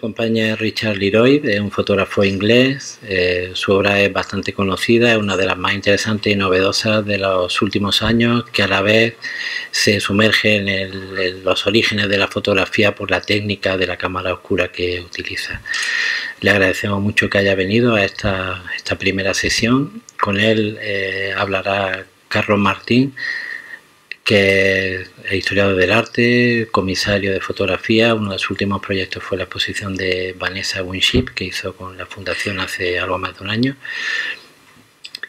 acompaña Richard Leroy, es un fotógrafo inglés. Eh, su obra es bastante conocida, es una de las más interesantes y novedosas de los últimos años, que a la vez se sumerge en, los orígenes de la fotografía por la técnica de la cámara oscura que utiliza. Le agradecemos mucho que haya venido a esta, esta primera sesión. Con él eh, hablará Carlos Martín que es historiador del arte, comisario de fotografía. Uno de sus últimos proyectos fue la exposición de Vanessa Winship, que hizo con la fundación hace algo más de un año.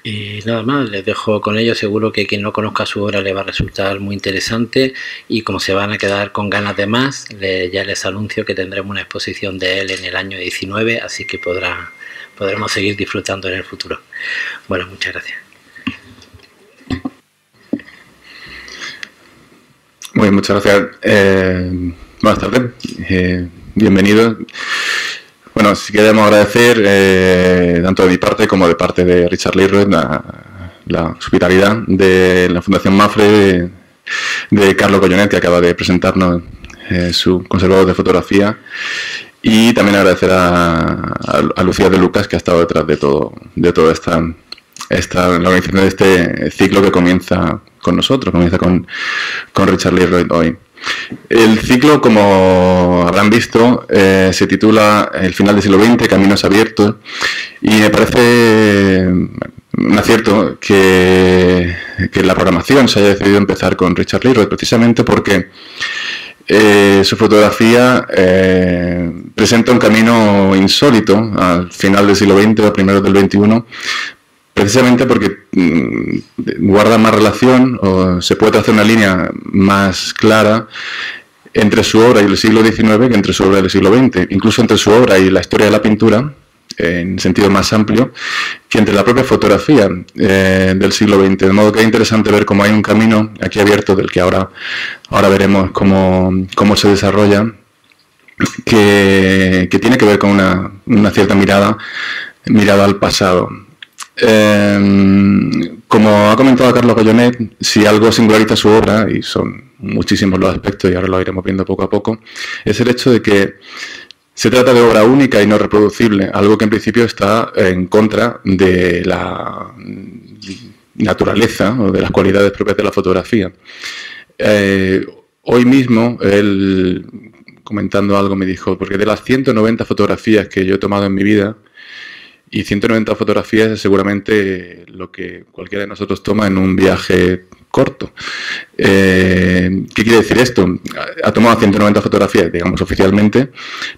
Y nada más, les dejo con ello. Seguro que quien no conozca su obra le va a resultar muy interesante. Y como se van a quedar con ganas de más, ya les anuncio que tendremos una exposición de él en el año 19, así que podrá, podremos seguir disfrutando en el futuro. Bueno, muchas gracias. muchas gracias. Eh, buenas tardes. Eh, bienvenidos. Bueno, si queremos agradecer, eh, tanto de mi parte como de parte de Richard Leroy, la, hospitalidad de la Fundación Mafre, de, Carlos Collonet, que acaba de presentarnos su conservador de fotografía, y también agradecer a, Lucía de Lucas, que ha estado detrás de todo, de toda esta, esta, la organización de este ciclo que comienza con nosotros, comienza con, con Richard Leroy hoy. El ciclo, como habrán visto, eh, se titula El final del siglo XX, Caminos Abiertos, y me parece un acierto que, que la programación se haya decidido empezar con Richard Leroy, precisamente porque eh, su fotografía eh, presenta un camino insólito al final del siglo XX o primero del XXI precisamente porque mm, guarda más relación o se puede trazar una línea más clara entre su obra y el siglo XIX que entre su obra y el siglo XX, incluso entre su obra y la historia de la pintura, en sentido más amplio, que entre la propia fotografía eh, del siglo XX. De modo que es interesante ver cómo hay un camino aquí abierto del que ahora, ahora veremos cómo, se desarrolla, que, tiene que ver con una, una cierta mirada, mirada al pasado. Em, como ha comentado Carlos Goyonet, si algo singulariza su obra, y son muchísimos los aspectos y ahora lo iremos viendo poco a poco, es el hecho de que se trata de obra única y no reproducible, algo que en principio está en contra de la naturaleza o de las cualidades propias de la fotografía. Eh, hoy mismo él comentando algo me dijo, porque de las 190 fotografías que yo he tomado en mi vida, y 190 fotografías es seguramente lo que cualquiera de nosotros toma en un viaje corto. Eh, ¿Qué quiere decir esto? Ha tomado 190 fotografías, digamos, oficialmente,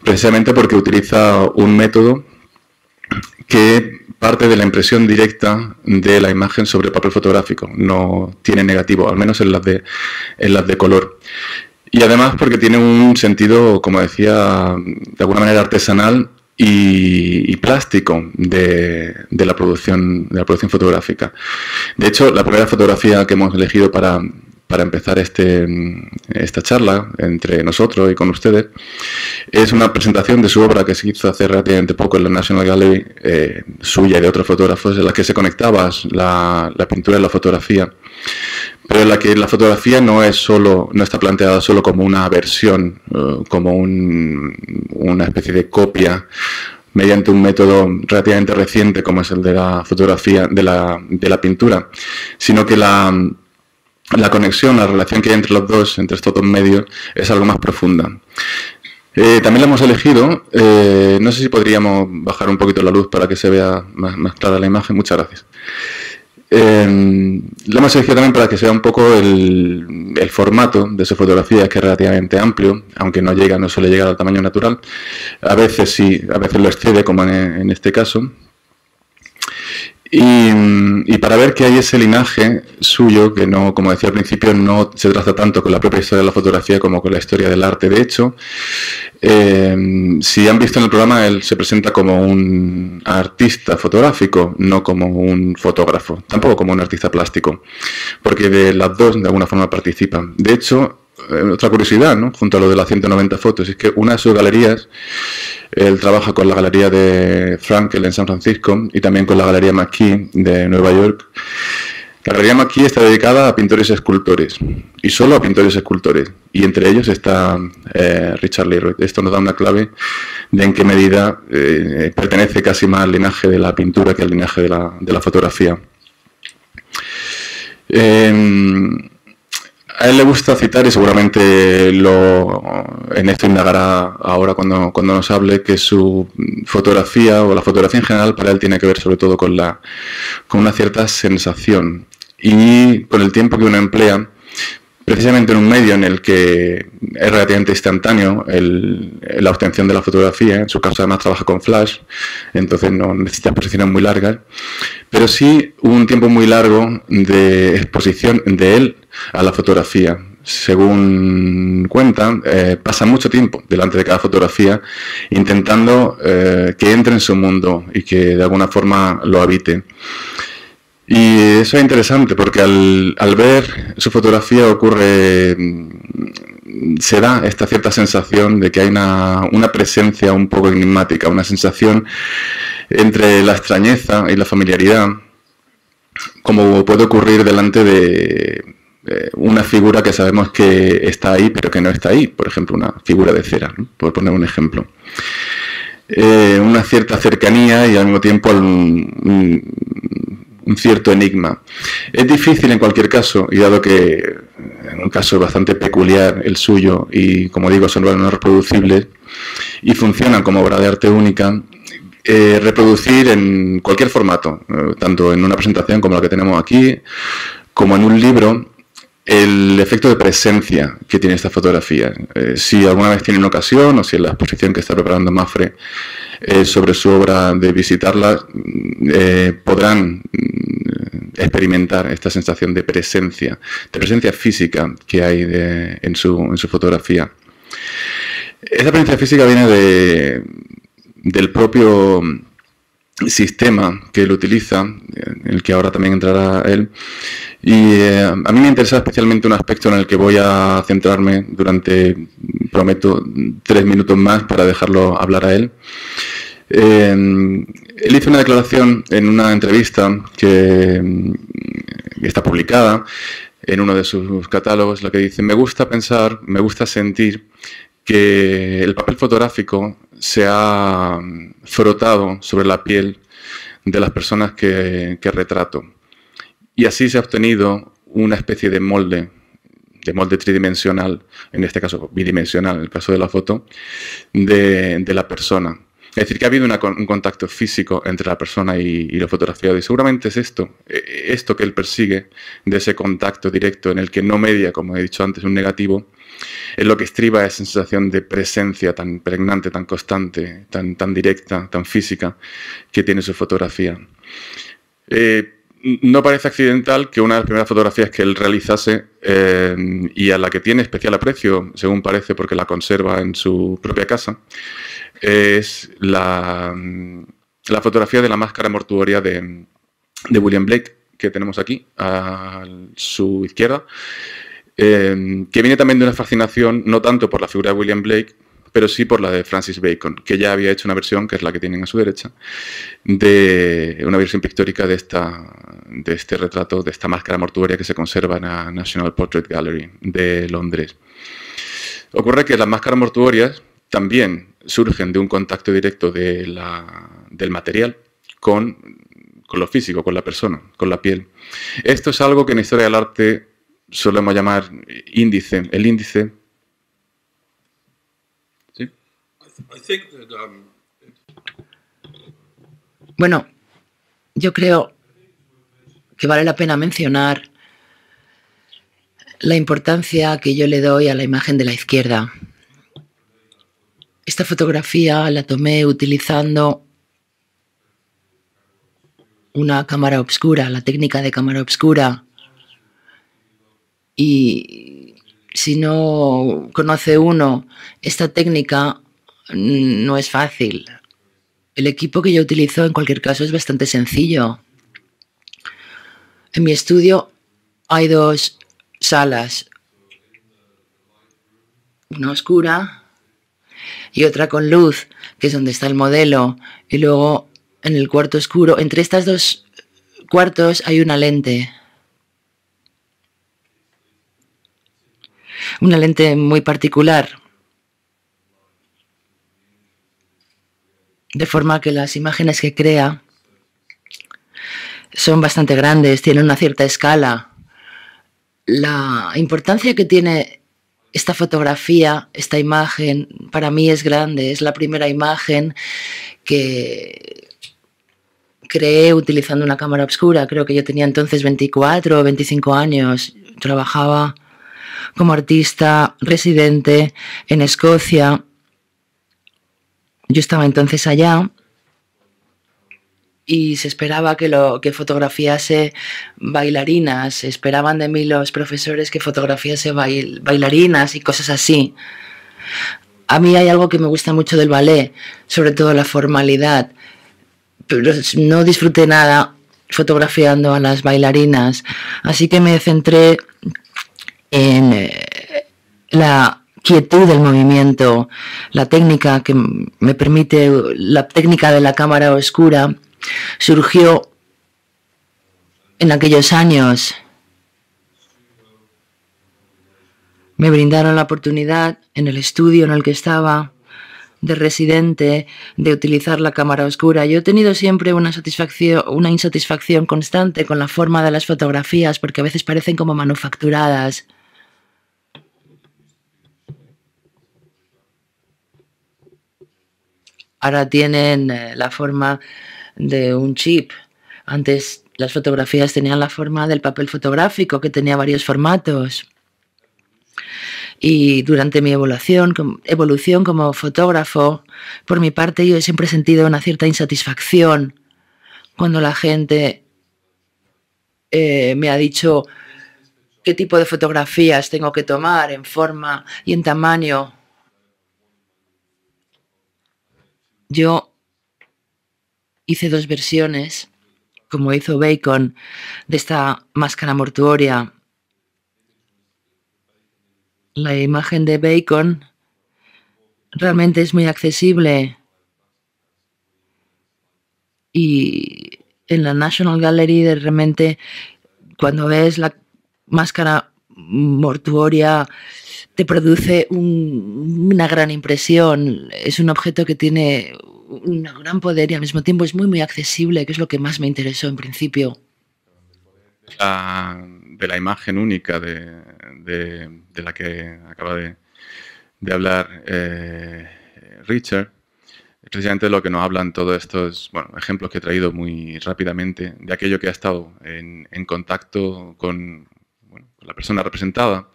precisamente porque utiliza un método que parte de la impresión directa de la imagen sobre papel fotográfico. No tiene negativo, al menos en las de, en las de color. Y además porque tiene un sentido, como decía, de alguna manera artesanal y, plástico de, la producción, de la producción fotográfica. De hecho, la primera fotografía que hemos elegido para, empezar este, esta charla entre nosotros y con ustedes es una presentación de su obra que se hizo hace relativamente poco en la National Gallery, eh, suya y de otros fotógrafos, en la que se conectaba la pintura y la fotografía pero la que la fotografía no es solo no está planteada solo como una versión eh, como una especie de copia mediante un método relativamente reciente como es el de la fotografía de la, pintura sino que la, conexión, la relación que hay entre los dos, entre estos dos medios, es algo más profunda. Eh, también la hemos elegido, eh, no sé si podríamos bajar un poquito la luz para que se vea más, más clara la imagen, muchas gracias. Em, lo hemos elegido también para que sea un poco el, formato de su fotografía, que es relativamente amplio, aunque no llega, no suele llegar al tamaño natural. A veces sí, a veces lo excede, como en este caso, Mm, y, para ver que hay ese linaje suyo, que no, como decía al principio, no se trata tanto con la propia historia de la fotografía como con la historia del arte. De hecho, eh, si han visto en el programa, él se presenta como un artista fotográfico, no como un fotógrafo, tampoco como un artista plástico, porque de las dos de alguna forma participan. De hecho, otra eh, curiosidad, junto a lo de las 190 fotos, es que una de sus galerías, él trabaja con la galería de Frankel en San Francisco y también con la galería McKee de Nueva York. La galería McKee está dedicada a pintores y escultores, y solo a pintores y escultores, y entre ellos está eh, Richard Leroy. Esto nos da una clave de en qué medida eh, pertenece casi más al linaje de la pintura que al linaje de la, fotografía. Em, a él le gusta citar y seguramente lo, en esto indagará ahora cuando, cuando nos hable que su fotografía o la fotografía en general para él tiene que ver sobre todo con, la, con una cierta sensación y con el tiempo que uno emplea precisamente en un medio en el que es relativamente instantáneo la obtención de la fotografía, en su caso además trabaja con flash, entonces no necesita exposiciones muy largas, pero sí un tiempo muy largo de exposición de él a la fotografía. Según cuenta, eh, pasa mucho tiempo delante de cada fotografía intentando eh, que entre en su mundo y que de alguna forma lo habite. Y eso es interesante porque al, ver su fotografía ocurre, se da esta cierta sensación de que hay una, presencia un poco enigmática, una sensación entre la extrañeza y la familiaridad, como puede ocurrir delante de una figura que sabemos que está ahí, pero que no está ahí, por ejemplo, una figura de cera, por poner un ejemplo. Eh, una cierta cercanía y al mismo tiempo un cierto enigma. Es difícil en cualquier caso, y dado que en un caso es bastante peculiar el suyo, y como digo, son no reproducibles, y funcionan como obra de arte única, eh, reproducir en cualquier formato, eh, tanto en una presentación como la que tenemos aquí, como en un libro, el efecto de presencia que tiene esta fotografía. Eh, si alguna vez tienen ocasión o si en la exposición que está preparando Mafre sobre su obra de visitarla, mm, podrán experimentar esta sensación de presencia, de presencia física que hay en, su, fotografía. Esta presencia física viene de, del propio sistema que él utiliza, en el que ahora también entrará él. Y eh, a mí me interesa especialmente un aspecto en el que voy a centrarme durante, prometo, tres minutos más para dejarlo hablar a él. Eh, él hizo una declaración en una entrevista que, está publicada en uno de sus catálogos, la que dice, me gusta pensar, me gusta sentir que el papel fotográfico se ha frotado sobre la piel de las personas que, retrato. Y así se ha obtenido una especie de molde, de molde tridimensional, en este caso bidimensional, en el caso de la foto, de la persona. Es decir, que ha habido un contacto físico entre la persona y, lo fotografiado. Y seguramente es esto, e, esto que él persigue, de ese contacto directo en el que no media, como he dicho antes, un negativo, es lo que estriba esa sensación de presencia tan pregnante, tan constante, tan, tan directa, tan física que tiene su fotografía. Eh, no parece accidental que una de las primeras fotografías que él realizase eh, y a la que tiene especial aprecio, según parece, porque la conserva en su propia casa, es la, fotografía de la máscara mortuoria de, William Blake, que tenemos aquí a su izquierda, eh, que viene también de una fascinación no tanto por la figura de William Blake, pero sí por la de Francis Bacon, que ya había hecho una versión, que es la que tienen a su derecha, de una versión pictórica de, esta, de este retrato, de esta máscara mortuoria que se conserva en la National Portrait Gallery de Londres. Ocurre que las máscaras mortuorias también surgen de un contacto directo del material con, con lo físico, con la persona, con la piel. Esto es algo que en la historia del arte solemos llamar índice. El índice Um, bueno, yo creo que vale la pena mencionar la importancia que yo le doy a la imagen de la izquierda. Esta fotografía la tomé utilizando una cámara obscura, la técnica de cámara obscura. Y si no conoce uno esta técnica, no es fácil. El equipo que yo utilizo en cualquier caso es bastante sencillo. En mi estudio hay dos salas, una oscura y otra con luz, que es donde está el modelo, y luego en el cuarto oscuro, entre estas dos cuartos hay una lente. Una lente muy particular. de forma que las imágenes que crea son bastante grandes, tienen una cierta escala. La importancia que tiene esta fotografía, esta imagen, para mí es grande, es la primera imagen que creé utilizando una cámara oscura, creo que yo tenía entonces 24 o 25 años, trabajaba como artista residente en Escocia yo estaba entonces allá y se esperaba que lo que fotografiase bailarinas, esperaban de mí los profesores que fotografiase bail, bailarinas y cosas así. A mí hay algo que me gusta mucho del ballet, sobre todo la formalidad, pero no disfruté nada fotografiando a las bailarinas, así que me centré en eh, la quietud del movimiento, la técnica que me permite, la técnica de la cámara oscura, surgió en aquellos años. Me brindaron la oportunidad en el estudio en el que estaba de residente de utilizar la cámara oscura. Yo he tenido siempre una, satisfacción, una insatisfacción constante con la forma de las fotografías porque a veces parecen como manufacturadas. ahora tienen eh, la forma de un chip. Antes las fotografías tenían la forma del papel fotográfico que tenía varios formatos. Y durante mi evolución, como fotógrafo, por mi parte yo he siempre sentido una cierta insatisfacción cuando la gente eh, me ha dicho qué tipo de fotografías tengo que tomar en forma y en tamaño Yo hice dos versiones, como hizo Bacon, de esta máscara mortuoria. La imagen de Bacon realmente es muy accesible y en la National Gallery de repente cuando ves la máscara mortuoria te produce una gran impresión. Es un objeto que tiene un gran poder y al mismo tiempo es muy, muy accesible, que es lo que más me interesó en principio. de la imagen única de, la que acaba de, de hablar eh, Richard, precisamente lo que nos hablan todos estos bueno, ejemplos que he traído muy rápidamente, de aquello que ha estado en, contacto con, con, la persona representada,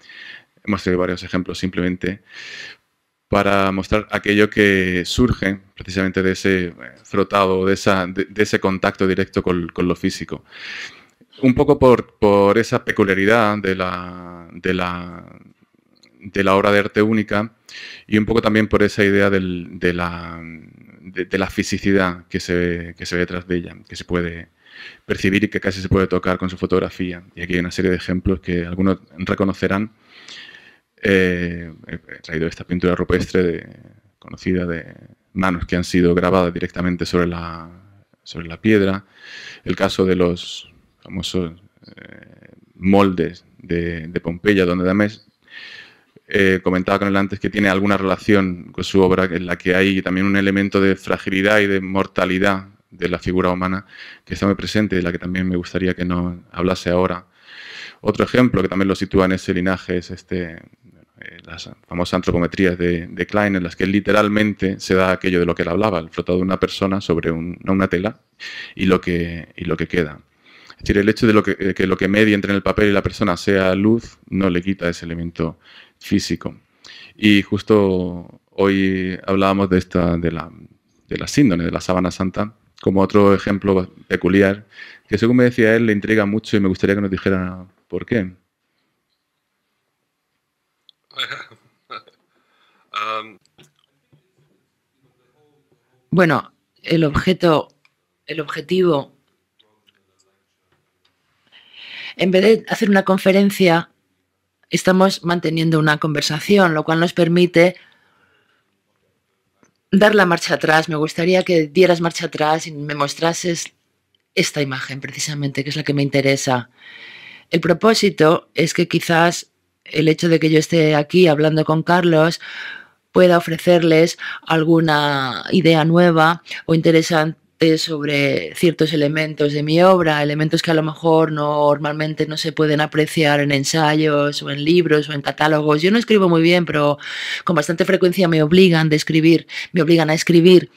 hemos varios ejemplos simplemente, para mostrar aquello que surge precisamente de ese eh, frotado, de, de, ese contacto directo con, lo físico. Un poco por, esa peculiaridad de la, de la, de, la, obra de arte única y un poco también por esa idea de, la, de, la fisicidad que se, que se ve detrás de ella, que se puede percibir y que casi se puede tocar con su fotografía. Y aquí hay una serie de ejemplos que algunos reconocerán eh, he traído esta pintura rupestre conocida de manos que han sido grabadas directamente sobre la, sobre la piedra. El caso de los famosos eh, moldes de, Pompeya, donde Dames eh, comentaba con él antes que tiene alguna relación con su obra, en la que hay también un elemento de fragilidad y de mortalidad de la figura humana que está muy presente y de la que también me gustaría que nos hablase ahora. Otro ejemplo que también lo sitúa en ese linaje es este eh, las famosas antropometrías de, Klein, en las que literalmente se da aquello de lo que él hablaba, el frotado de una persona sobre una tela y lo, que, y lo que queda. Es decir, el hecho de, lo que, lo que media entre el papel y la persona sea luz no le quita ese elemento físico. Y justo hoy hablábamos de, esta, de, la, de la síndrome, de la sábana santa, como otro ejemplo peculiar, que según me decía él, le intriga mucho y me gustaría que nos dijera por qué. Bueno, el objeto, el objetivo, en vez de hacer una conferencia, estamos manteniendo una conversación, lo cual nos permite dar la marcha atrás. Me gustaría que dieras marcha atrás y me mostrases esta imagen precisamente, que es la que me interesa. El propósito es que quizás el hecho de que yo esté aquí hablando con Carlos pueda ofrecerles alguna idea nueva o interesante sobre ciertos elementos de mi obra, elementos que a lo mejor normalmente no se pueden apreciar en ensayos o en libros o en catálogos. Yo no escribo muy bien, pero con bastante frecuencia me obligan escribir, me obligan a escribir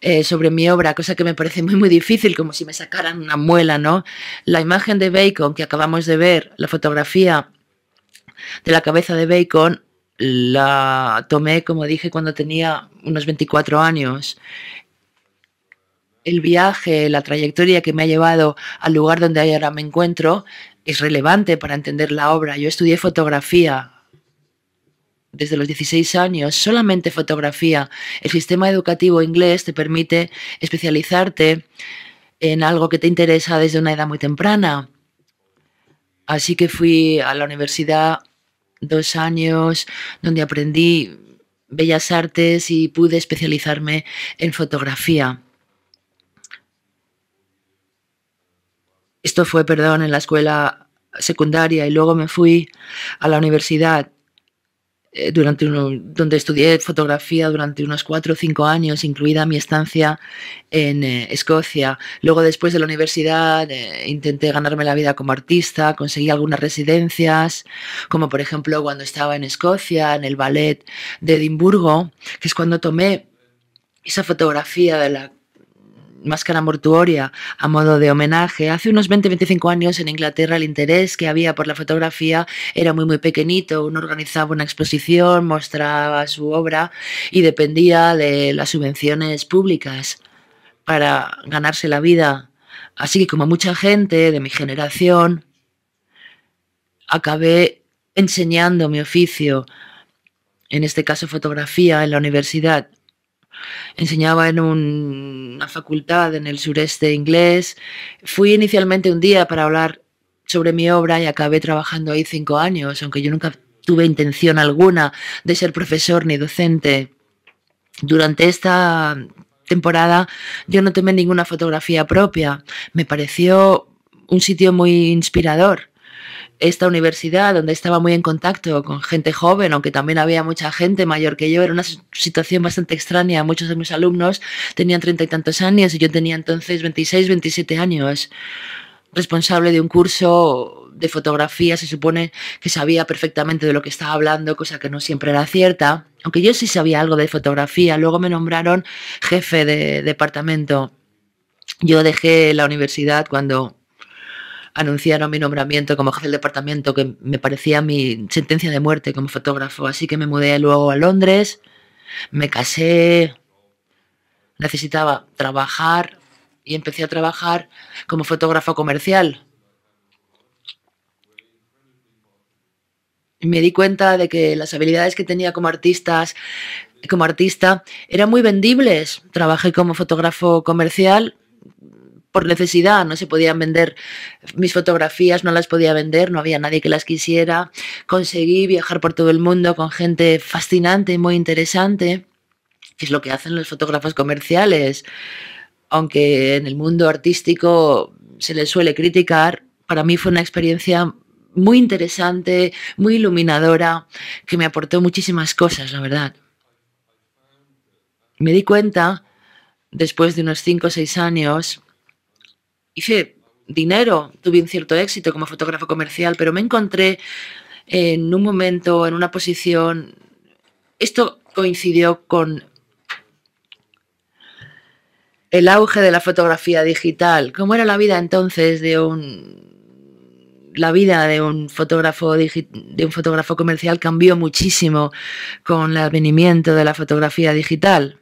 eh, sobre mi obra, cosa que me parece muy muy difícil, como si me sacaran una muela, ¿no? La imagen de Bacon que acabamos de ver, la fotografía de la cabeza de Bacon la tomé, como dije, cuando tenía unos 24 años. El viaje, la trayectoria que me ha llevado al lugar donde ahora me encuentro es relevante para entender la obra. Yo estudié fotografía desde los 16 años, solamente fotografía. El sistema educativo inglés te permite especializarte en algo que te interesa desde una edad muy temprana. Así que fui a la universidad dos años donde aprendí bellas artes y pude especializarme en fotografía. Esto fue, perdón, en la escuela secundaria y luego me fui a la universidad eh, durante donde estudié fotografía durante unos cuatro o cinco años, incluida mi estancia en eh, Escocia. Luego, después de la universidad, eh, intenté ganarme la vida como artista, conseguí algunas residencias, como por ejemplo cuando estaba en Escocia, en el ballet de Edimburgo, que es cuando tomé esa fotografía de la máscara mortuoria a modo de homenaje. Hace unos 20-25 años en Inglaterra el interés que había por la fotografía era muy muy pequeñito. Uno organizaba una exposición, mostraba su obra y dependía de las subvenciones públicas para ganarse la vida. Así que como mucha gente de mi generación, acabé enseñando mi oficio, en este caso fotografía, en la universidad. Enseñaba en una facultad en el sureste inglés. Fui inicialmente un día para hablar sobre mi obra y acabé trabajando ahí cinco años, aunque yo nunca tuve intención alguna de ser profesor ni docente. Durante esta temporada yo no tomé ninguna fotografía propia. Me pareció un sitio muy inspirador esta universidad donde estaba muy en contacto con gente joven, aunque también había mucha gente mayor que yo, era una situación bastante extraña. Muchos de mis alumnos tenían treinta y tantos años y yo tenía entonces 26, 27 años responsable de un curso de fotografía, se supone que sabía perfectamente de lo que estaba hablando, cosa que no siempre era cierta, aunque yo sí sabía algo de fotografía, luego me nombraron jefe de departamento. Yo dejé la universidad cuando anunciaron mi nombramiento como jefe del departamento, que me parecía mi sentencia de muerte como fotógrafo. Así que me mudé luego a Londres, me casé, necesitaba trabajar y empecé a trabajar como fotógrafo comercial. me di cuenta de que las habilidades que tenía como artistas, como artista, eran muy vendibles. Trabajé como fotógrafo comercial por necesidad, no se podían vender mis fotografías, no las podía vender, no había nadie que las quisiera. Conseguí viajar por todo el mundo con gente fascinante y muy interesante, que es lo que hacen los fotógrafos comerciales. Aunque en el mundo artístico se les suele criticar, para mí fue una experiencia muy interesante, muy iluminadora, que me aportó muchísimas cosas, la verdad. Me di cuenta, después de unos 5 o 6 años, hice dinero, tuve un cierto éxito como fotógrafo comercial, pero me encontré en un momento, en una posición, esto coincidió con el auge de la fotografía digital. ¿Cómo era la vida entonces de un la vida de un fotógrafo de un fotógrafo comercial cambió muchísimo con el advenimiento de la fotografía digital?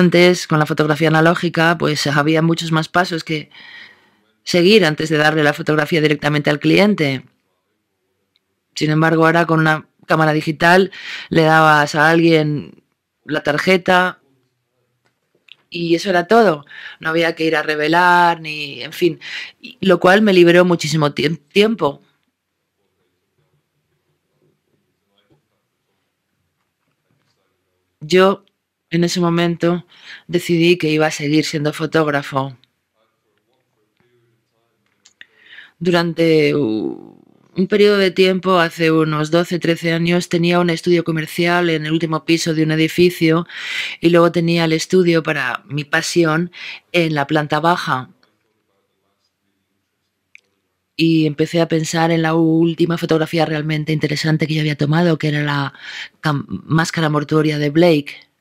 Antes, con la fotografía analógica, pues había muchos más pasos que seguir antes de darle la fotografía directamente al cliente. Sin embargo, ahora con una cámara digital le dabas a alguien la tarjeta y eso era todo. No había que ir a revelar ni, en fin, lo cual me liberó muchísimo tiempo. Yo en ese momento decidí que iba a seguir siendo fotógrafo. Durante un periodo de tiempo, hace unos 12, 13 años, tenía un estudio comercial en el último piso de un edificio y luego tenía el estudio para mi pasión en la planta baja. Y empecé a pensar en la última fotografía realmente interesante que yo había tomado, que era la máscara mortuoria de Blake.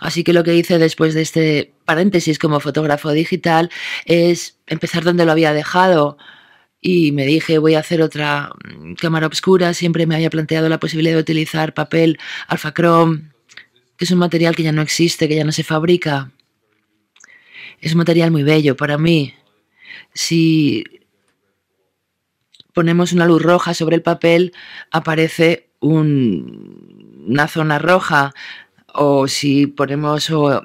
Así que lo que hice después de este paréntesis como fotógrafo digital es empezar donde lo había dejado, y me dije voy a hacer otra mm, cámara oscura. Siempre me había planteado la posibilidad de utilizar papel alfacrom, que es un material que ya no existe, que ya no se fabrica. Es un material muy bello para mí. Si ponemos una luz roja sobre el papel, aparece una zona roja o si ponemos o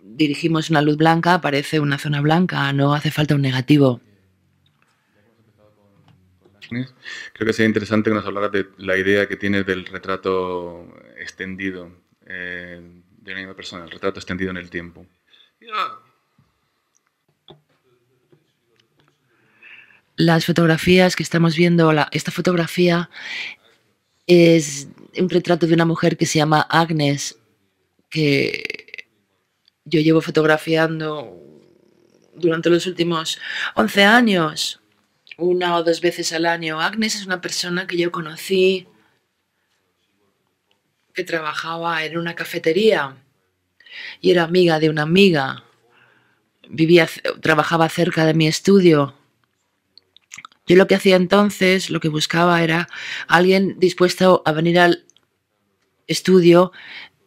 dirigimos una luz blanca, aparece una zona blanca, no hace falta un negativo. Creo que sería interesante que nos hablaras de la idea que tienes del retrato extendido eh, de una misma persona, el retrato extendido en el tiempo. Las fotografías que estamos viendo, esta fotografía es un retrato de una mujer que se llama Agnes que yo llevo fotografiando durante los últimos 11 años, una o dos veces al año. Agnes es una persona que yo conocí que trabajaba en una cafetería y era amiga de una amiga. Vivía, trabajaba cerca de mi estudio. Yo lo que hacía entonces, lo que buscaba era alguien dispuesto a venir al estudio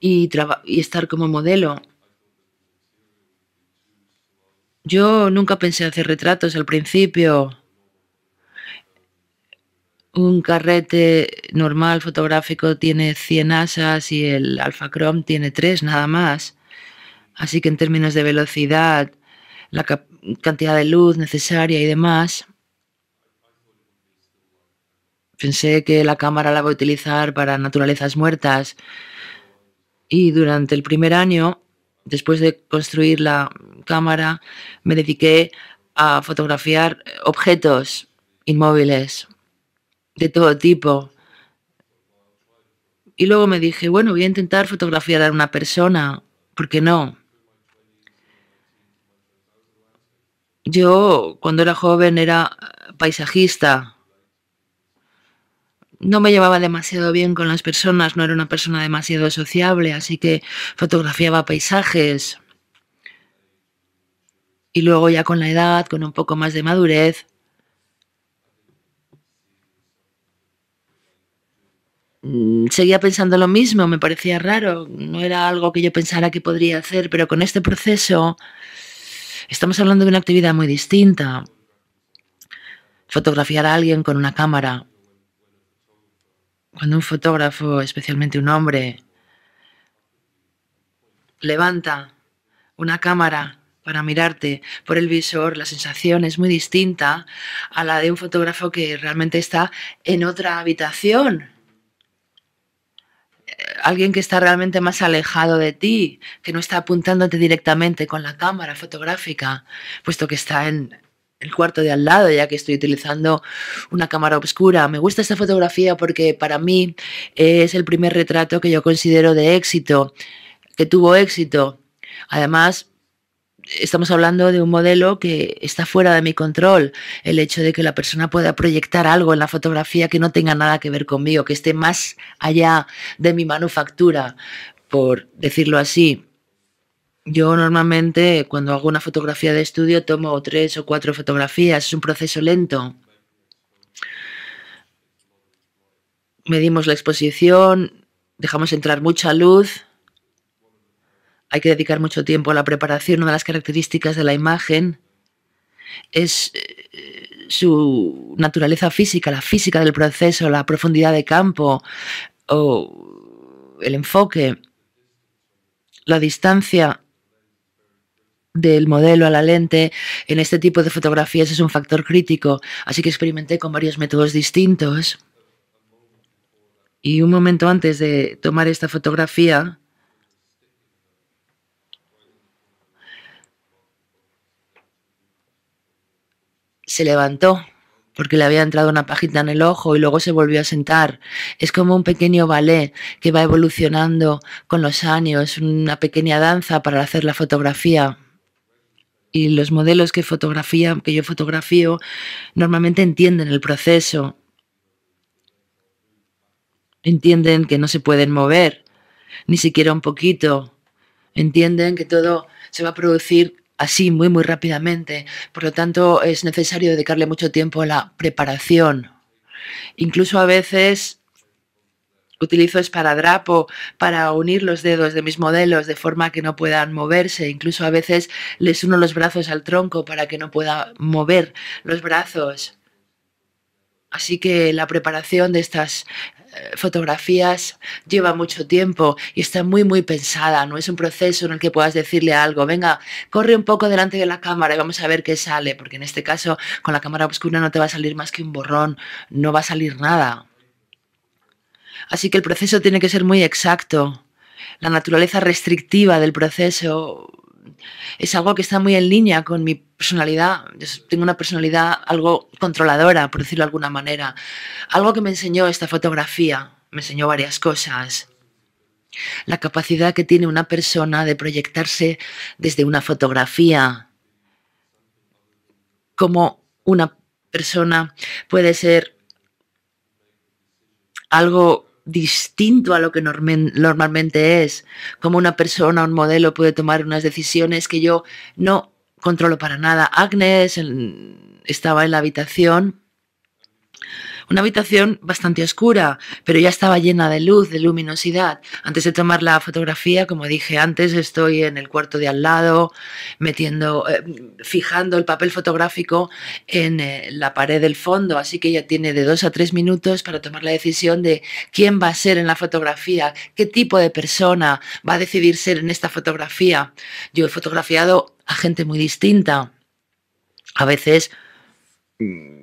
y, y estar como modelo. Yo nunca pensé hacer retratos al principio. Un carrete normal fotográfico tiene 100 asas y el Alfa Chrome tiene 3 nada más. Así que en términos de velocidad, la cantidad de luz necesaria y demás, pensé que la cámara la voy a utilizar para naturalezas muertas y durante el primer año, después de construir la cámara, me dediqué a fotografiar eh, objetos inmóviles de todo tipo. Y luego me dije, bueno, voy a intentar fotografiar a una persona, ¿por qué no? Yo, cuando era joven, era paisajista no me llevaba demasiado bien con las personas, no era una persona demasiado sociable, así que fotografiaba paisajes. Y luego ya con la edad, con un poco más de madurez, mm, seguía pensando lo mismo, me parecía raro, no era algo que yo pensara que podría hacer, pero con este proceso estamos hablando de una actividad muy distinta. Fotografiar a alguien con una cámara cuando un fotógrafo, especialmente un hombre, levanta una cámara para mirarte por el visor, la sensación es muy distinta a la de un fotógrafo que realmente está en otra habitación. Eh, alguien que está realmente más alejado de ti, que no está apuntándote directamente con la cámara fotográfica, puesto que está en, el cuarto de al lado, ya que estoy utilizando una cámara oscura. Me gusta esta fotografía porque para mí es el primer retrato que yo considero de éxito, que tuvo éxito. Además, estamos hablando de un modelo que está fuera de mi control. El hecho de que la persona pueda proyectar algo en la fotografía que no tenga nada que ver conmigo, que esté más allá de mi manufactura, por decirlo así. Yo normalmente cuando hago una fotografía de estudio tomo tres o cuatro fotografías, es un proceso lento. Medimos la exposición, dejamos entrar mucha luz, hay que dedicar mucho tiempo a la preparación. Una de las características de la imagen es eh, su naturaleza física, la física del proceso, la profundidad de campo el enfoque, la distancia del modelo a la lente en este tipo de fotografías es un factor crítico, así que experimenté con varios métodos distintos. Y un momento antes de tomar esta fotografía, se levantó porque le había entrado una pajita en el ojo y luego se volvió a sentar. Es como un pequeño ballet que va evolucionando con los años, una pequeña danza para hacer la fotografía y los modelos que fotografían, que yo fotografío, normalmente entienden el proceso, entienden que no se pueden mover, ni siquiera un poquito, entienden que todo se va a producir así muy muy rápidamente, por lo tanto es necesario dedicarle mucho tiempo a la preparación. Incluso a veces Utilizo esparadrapo para unir los dedos de mis modelos de forma que no puedan moverse. Incluso a veces les uno los brazos al tronco para que no pueda mover los brazos. Así que la preparación de estas eh, fotografías lleva mucho tiempo y está muy muy pensada, no es un proceso en el que puedas decirle algo, venga, corre un poco delante de la cámara y vamos a ver qué sale, porque en este caso con la cámara oscura no te va a salir más que un borrón, no va a salir nada. Así que el proceso tiene que ser muy exacto. La naturaleza restrictiva del proceso es algo que está muy en línea con mi personalidad. Yo tengo una personalidad algo controladora, por decirlo de alguna manera. Algo que me enseñó esta fotografía, me enseñó varias cosas. La capacidad que tiene una persona de proyectarse desde una fotografía, como una persona puede ser algo distinto a lo que normalmente es, como una persona, un modelo puede tomar unas decisiones que yo no controlo para nada. Agnes estaba en la habitación una habitación bastante oscura, pero ya estaba llena de luz, de luminosidad. Antes de tomar la fotografía, como dije antes, estoy en el cuarto de al lado, metiendo, eh, fijando el papel fotográfico en eh, la pared del fondo, así que ya tiene de dos a tres minutos para tomar la decisión de quién va a ser en la fotografía, qué tipo de persona va a decidir ser en esta fotografía. Yo he fotografiado a gente muy distinta. A veces mm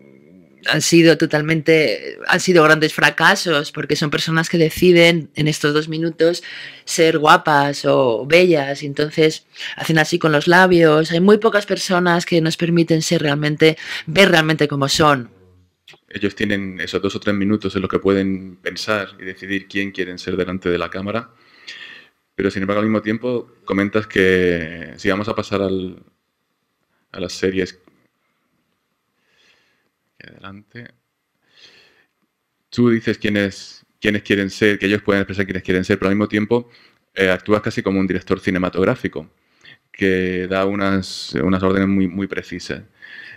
han sido totalmente, han sido grandes fracasos porque son personas que deciden en estos dos minutos ser guapas o bellas y entonces hacen así con los labios. Hay muy pocas personas que nos permiten ser realmente, ver realmente cómo son. Ellos tienen esos dos o tres minutos en los que pueden pensar y decidir quién quieren ser delante de la cámara. Pero sin embargo, al mismo tiempo, comentas que si vamos a pasar al, a las series adelante. Tú dices quiénes, quiénes quieren ser, que ellos pueden expresar quiénes quieren ser, pero al mismo tiempo eh, actúas casi como un director cinematográfico que da unas, órdenes muy, muy precisas.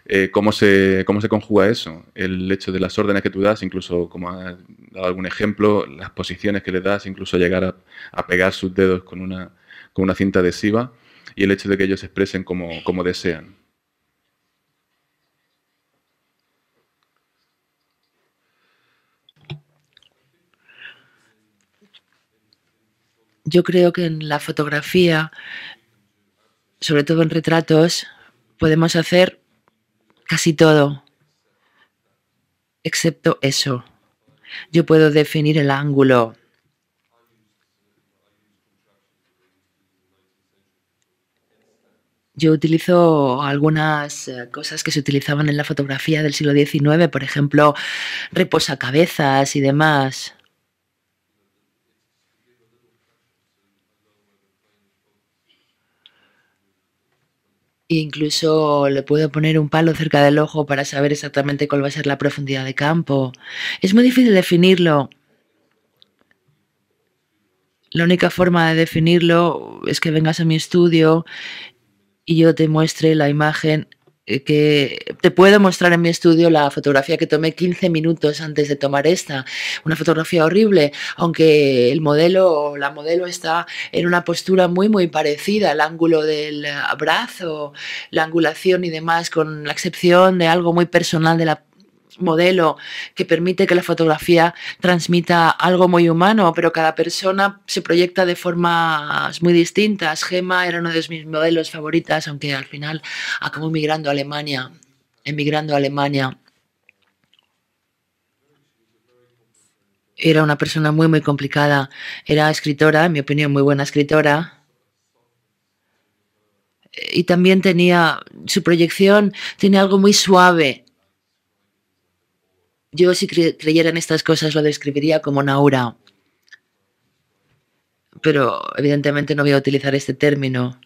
Eh, ¿cómo, se, ¿Cómo se conjuga eso? El hecho de las órdenes que tú das, incluso como has dado algún ejemplo, las posiciones que le das, incluso llegar a, pegar sus dedos con una, con una cinta adhesiva y el hecho de que ellos expresen como, como desean. yo creo que en la fotografía, sobre todo en retratos, podemos hacer casi todo, excepto eso. Yo puedo definir el ángulo. Yo utilizo algunas eh, cosas que se utilizaban en la fotografía del siglo XIX, por ejemplo, reposacabezas y demás. Incluso le puedo poner un palo cerca del ojo para saber exactamente cuál va a ser la profundidad de campo. Es muy difícil definirlo. La única forma de definirlo es que vengas a mi estudio y yo te muestre la imagen eh, que te puedo mostrar en mi estudio la fotografía que tomé 15 minutos antes de tomar esta, una fotografía horrible, aunque el modelo la modelo está en una postura muy muy parecida, el ángulo del brazo, la angulación y demás, con la excepción de algo muy personal de la modelo que permite que la fotografía transmita algo muy humano, pero cada persona se proyecta de formas muy distintas. Gema era uno de mis modelos favoritas, aunque al final acabó migrando a Alemania, emigrando a Alemania. Era una persona muy, muy complicada. Era escritora, en mi opinión, muy buena escritora eh, y también tenía su proyección, tiene algo muy suave yo si creyera en estas cosas lo describiría como una aura, pero evidentemente no voy a utilizar este término.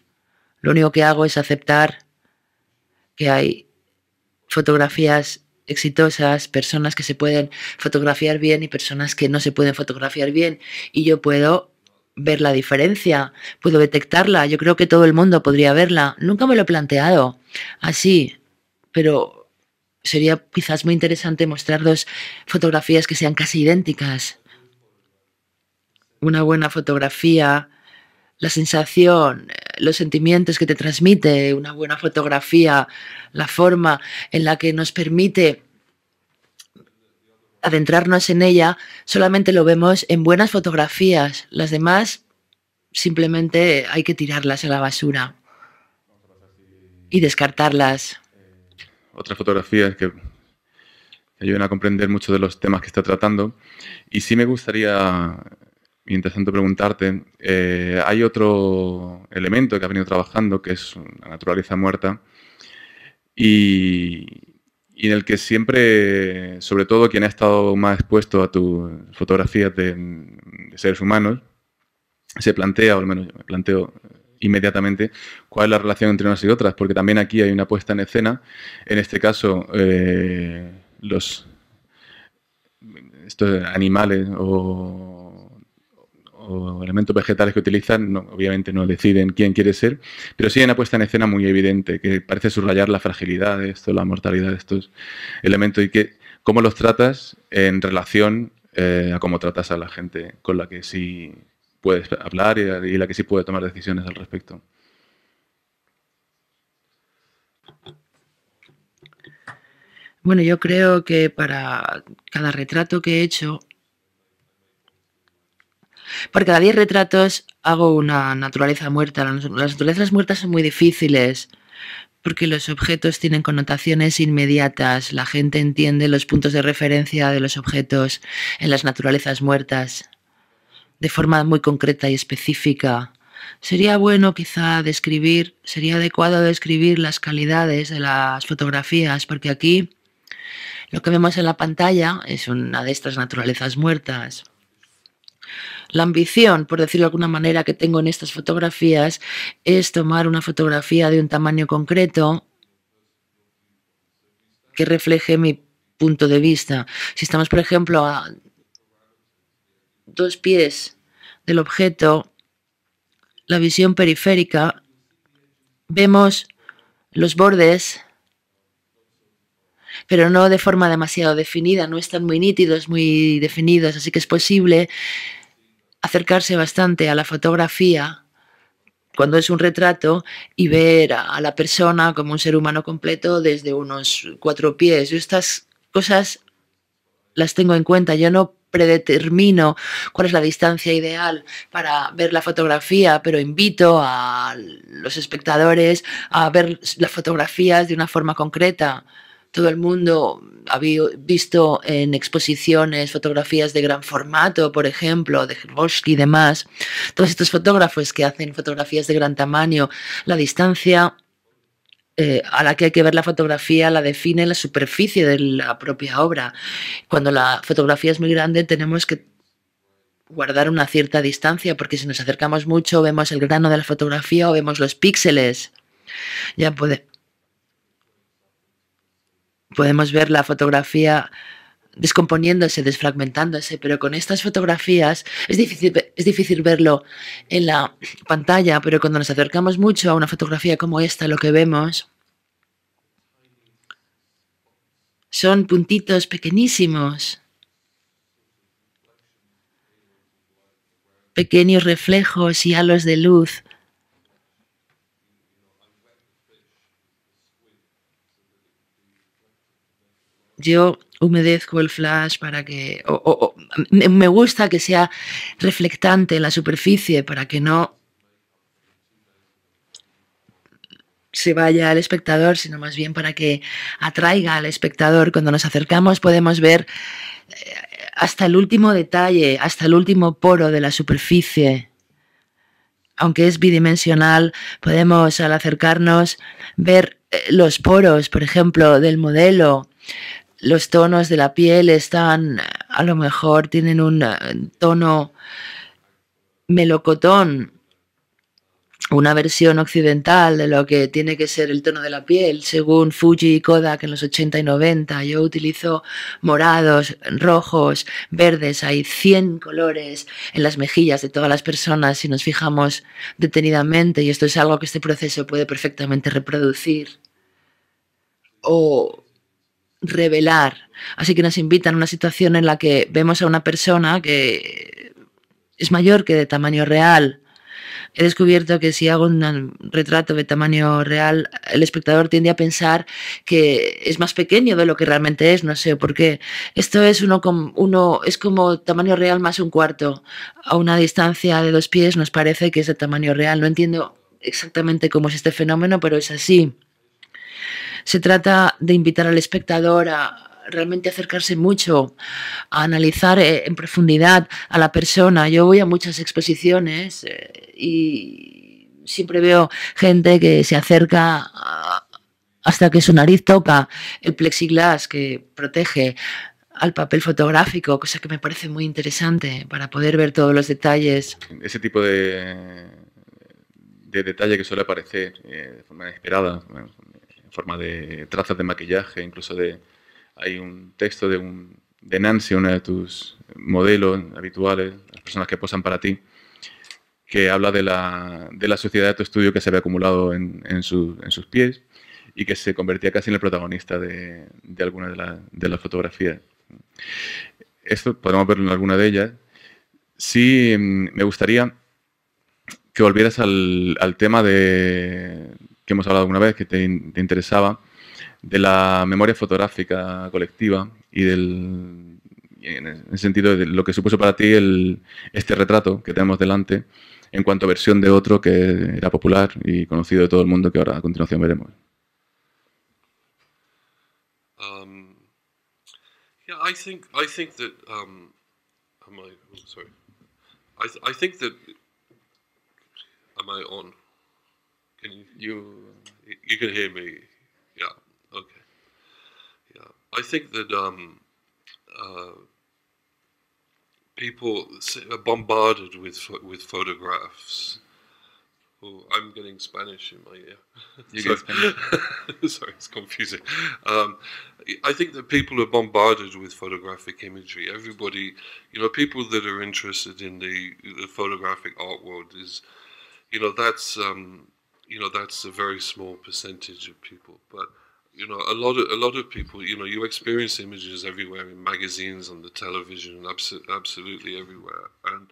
Lo único que hago es aceptar que hay fotografías exitosas, personas que se pueden fotografiar bien y personas que no se pueden fotografiar bien. Y yo puedo ver la diferencia, puedo detectarla. Yo creo que todo el mundo podría verla. Nunca me lo he planteado así, pero sería quizás muy interesante mostrar dos fotografías que sean casi idénticas. Una buena fotografía, la sensación, los sentimientos que te transmite, una buena fotografía, la forma en la que nos permite adentrarnos en ella, solamente lo vemos en buenas fotografías. Las demás simplemente hay que tirarlas a la basura y descartarlas otras fotografías que, ayuden a comprender muchos de los temas que está tratando. Y sí me gustaría, mientras tanto, preguntarte, eh, hay otro elemento que ha venido trabajando, que es la naturaleza muerta, y, en el que siempre, sobre todo quien ha estado más expuesto a tus fotografías de, seres humanos, se plantea, o al menos yo me planteo, inmediatamente cuál es la relación entre unas y otras, porque también aquí hay una puesta en escena. En este caso, eh, los estos animales o, elementos vegetales que utilizan, obviamente no deciden quién quiere ser, pero sí hay una puesta en escena muy evidente, que parece subrayar la fragilidad de esto, la mortalidad de estos elementos y que cómo los tratas en relación eh, a cómo tratas a la gente con la que sí puedes hablar y, la que sí puede tomar decisiones al respecto. Bueno, yo creo que para cada retrato que he hecho, Para cada 10 retratos hago una naturaleza muerta. Las naturalezas muertas son muy difíciles porque los objetos tienen connotaciones inmediatas. La gente entiende los puntos de referencia de los objetos en las naturalezas muertas de forma muy concreta y específica. Sería bueno quizá describir, sería adecuado describir las calidades de las fotografías, porque aquí lo que vemos en la pantalla es una de estas naturalezas muertas. La ambición, por decirlo de alguna manera, que tengo en estas fotografías es tomar una fotografía de un tamaño concreto que refleje mi punto de vista. Si estamos, por ejemplo, a dos pies del objeto, la visión periférica, vemos los bordes, pero no de forma demasiado definida, no están muy nítidos, muy definidos, así que es posible acercarse bastante a la fotografía cuando es un retrato y ver a la persona como un ser humano completo desde unos cuatro pies. estas cosas las tengo en cuenta. Yo no predetermino cuál es la distancia ideal para ver la fotografía, pero invito a los espectadores a ver las fotografías de una forma concreta. Todo el mundo ha visto en exposiciones fotografías de gran formato, por ejemplo, de Herbosky y demás. Todos estos fotógrafos que hacen fotografías de gran tamaño, la distancia eh, a la que hay que ver la fotografía la define la superficie de la propia obra. Cuando la fotografía es muy grande tenemos que guardar una cierta distancia porque si nos acercamos mucho vemos el grano de la fotografía o vemos los píxeles. Ya puede, podemos ver la fotografía descomponiéndose, desfragmentándose, pero con estas fotografías es difícil, es difícil verlo en la pantalla, pero cuando nos acercamos mucho a una fotografía como esta, lo que vemos son puntitos pequeñísimos, pequeños reflejos y halos de luz yo humedezco el flash para que, me gusta que sea reflectante la superficie para que no se vaya al espectador, sino más bien para que atraiga al espectador. Cuando nos acercamos podemos ver eh, hasta el último detalle, hasta el último poro de la superficie. Aunque es bidimensional, podemos al acercarnos ver eh, los poros, por ejemplo, del modelo, los tonos de la piel están, a lo mejor tienen un eh, tono melocotón, una versión occidental de lo que tiene que ser el tono de la piel, según Fuji y Kodak en los 80 y 90. Yo utilizo morados, rojos, verdes, hay 100 colores en las mejillas de todas las personas si nos fijamos detenidamente y esto es algo que este proceso puede perfectamente reproducir. O revelar. Así que nos invitan a una situación en la que vemos a una persona que es mayor que de tamaño real. He descubierto que si hago un retrato de tamaño real, el espectador tiende a pensar que es más pequeño de lo que realmente es, no sé por qué. Esto es uno, uno es como tamaño real más un cuarto. A una distancia de dos pies nos parece que es de tamaño real. No entiendo exactamente cómo es este fenómeno, pero es así. Se trata de invitar al espectador a realmente acercarse mucho, a analizar eh, en profundidad a la persona. Yo voy a muchas exposiciones eh, y siempre veo gente que se acerca hasta que su nariz toca el plexiglas que protege al papel fotográfico, cosa que me parece muy interesante para poder ver todos los detalles. Ese tipo de, detalle que suele aparecer eh, de forma inesperada, en forma de trazas de maquillaje, incluso de, hay un texto de, un, de Nancy, una de tus modelos habituales, las personas que posan para ti, que habla de la, de la sociedad de tu estudio que se había acumulado en, sus pies y que se convertía casi en el protagonista de, alguna de, las fotografías. Esto podemos verlo en alguna de ellas. Sí, mm, me gustaría que volvieras al tema de, que hemos hablado alguna vez, que te, interesaba, de la memoria fotográfica colectiva y del en el sentido de lo que supuso para ti el, este retrato que tenemos delante en cuanto a versión de otro que era popular y conocido de todo el mundo que ahora a continuación veremos. Um, Can you you can hear me? Yeah. Okay. Yeah. I think that um, uh, people are bombarded with with photographs. Oh, I'm getting Spanish in my ear. You get Spanish. sorry, it's confusing. Um, I think that people are bombarded with photographic imagery. Everybody, you know, people that are interested in the, the photographic art world is, you know, that's um, you know that's a very small percentage of people, but you know a lot of a lot of people you know you experience images everywhere in magazines on the television abso absolutely everywhere and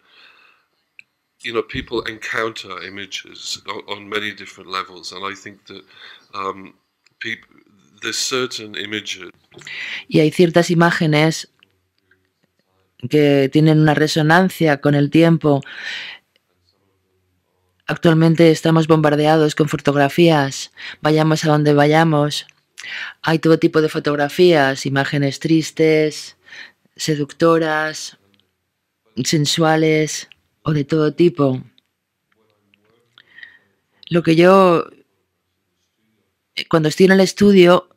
you know people encounter images on, on many different levels and i think that um, people there's certain images y hay ciertas imágenes que tienen una resonancia con el tiempo Actualmente estamos bombardeados con fotografías, vayamos a donde vayamos. Hay todo tipo de fotografías, imágenes tristes, seductoras, sensuales o de todo tipo. Lo que yo, cuando estoy en el estudio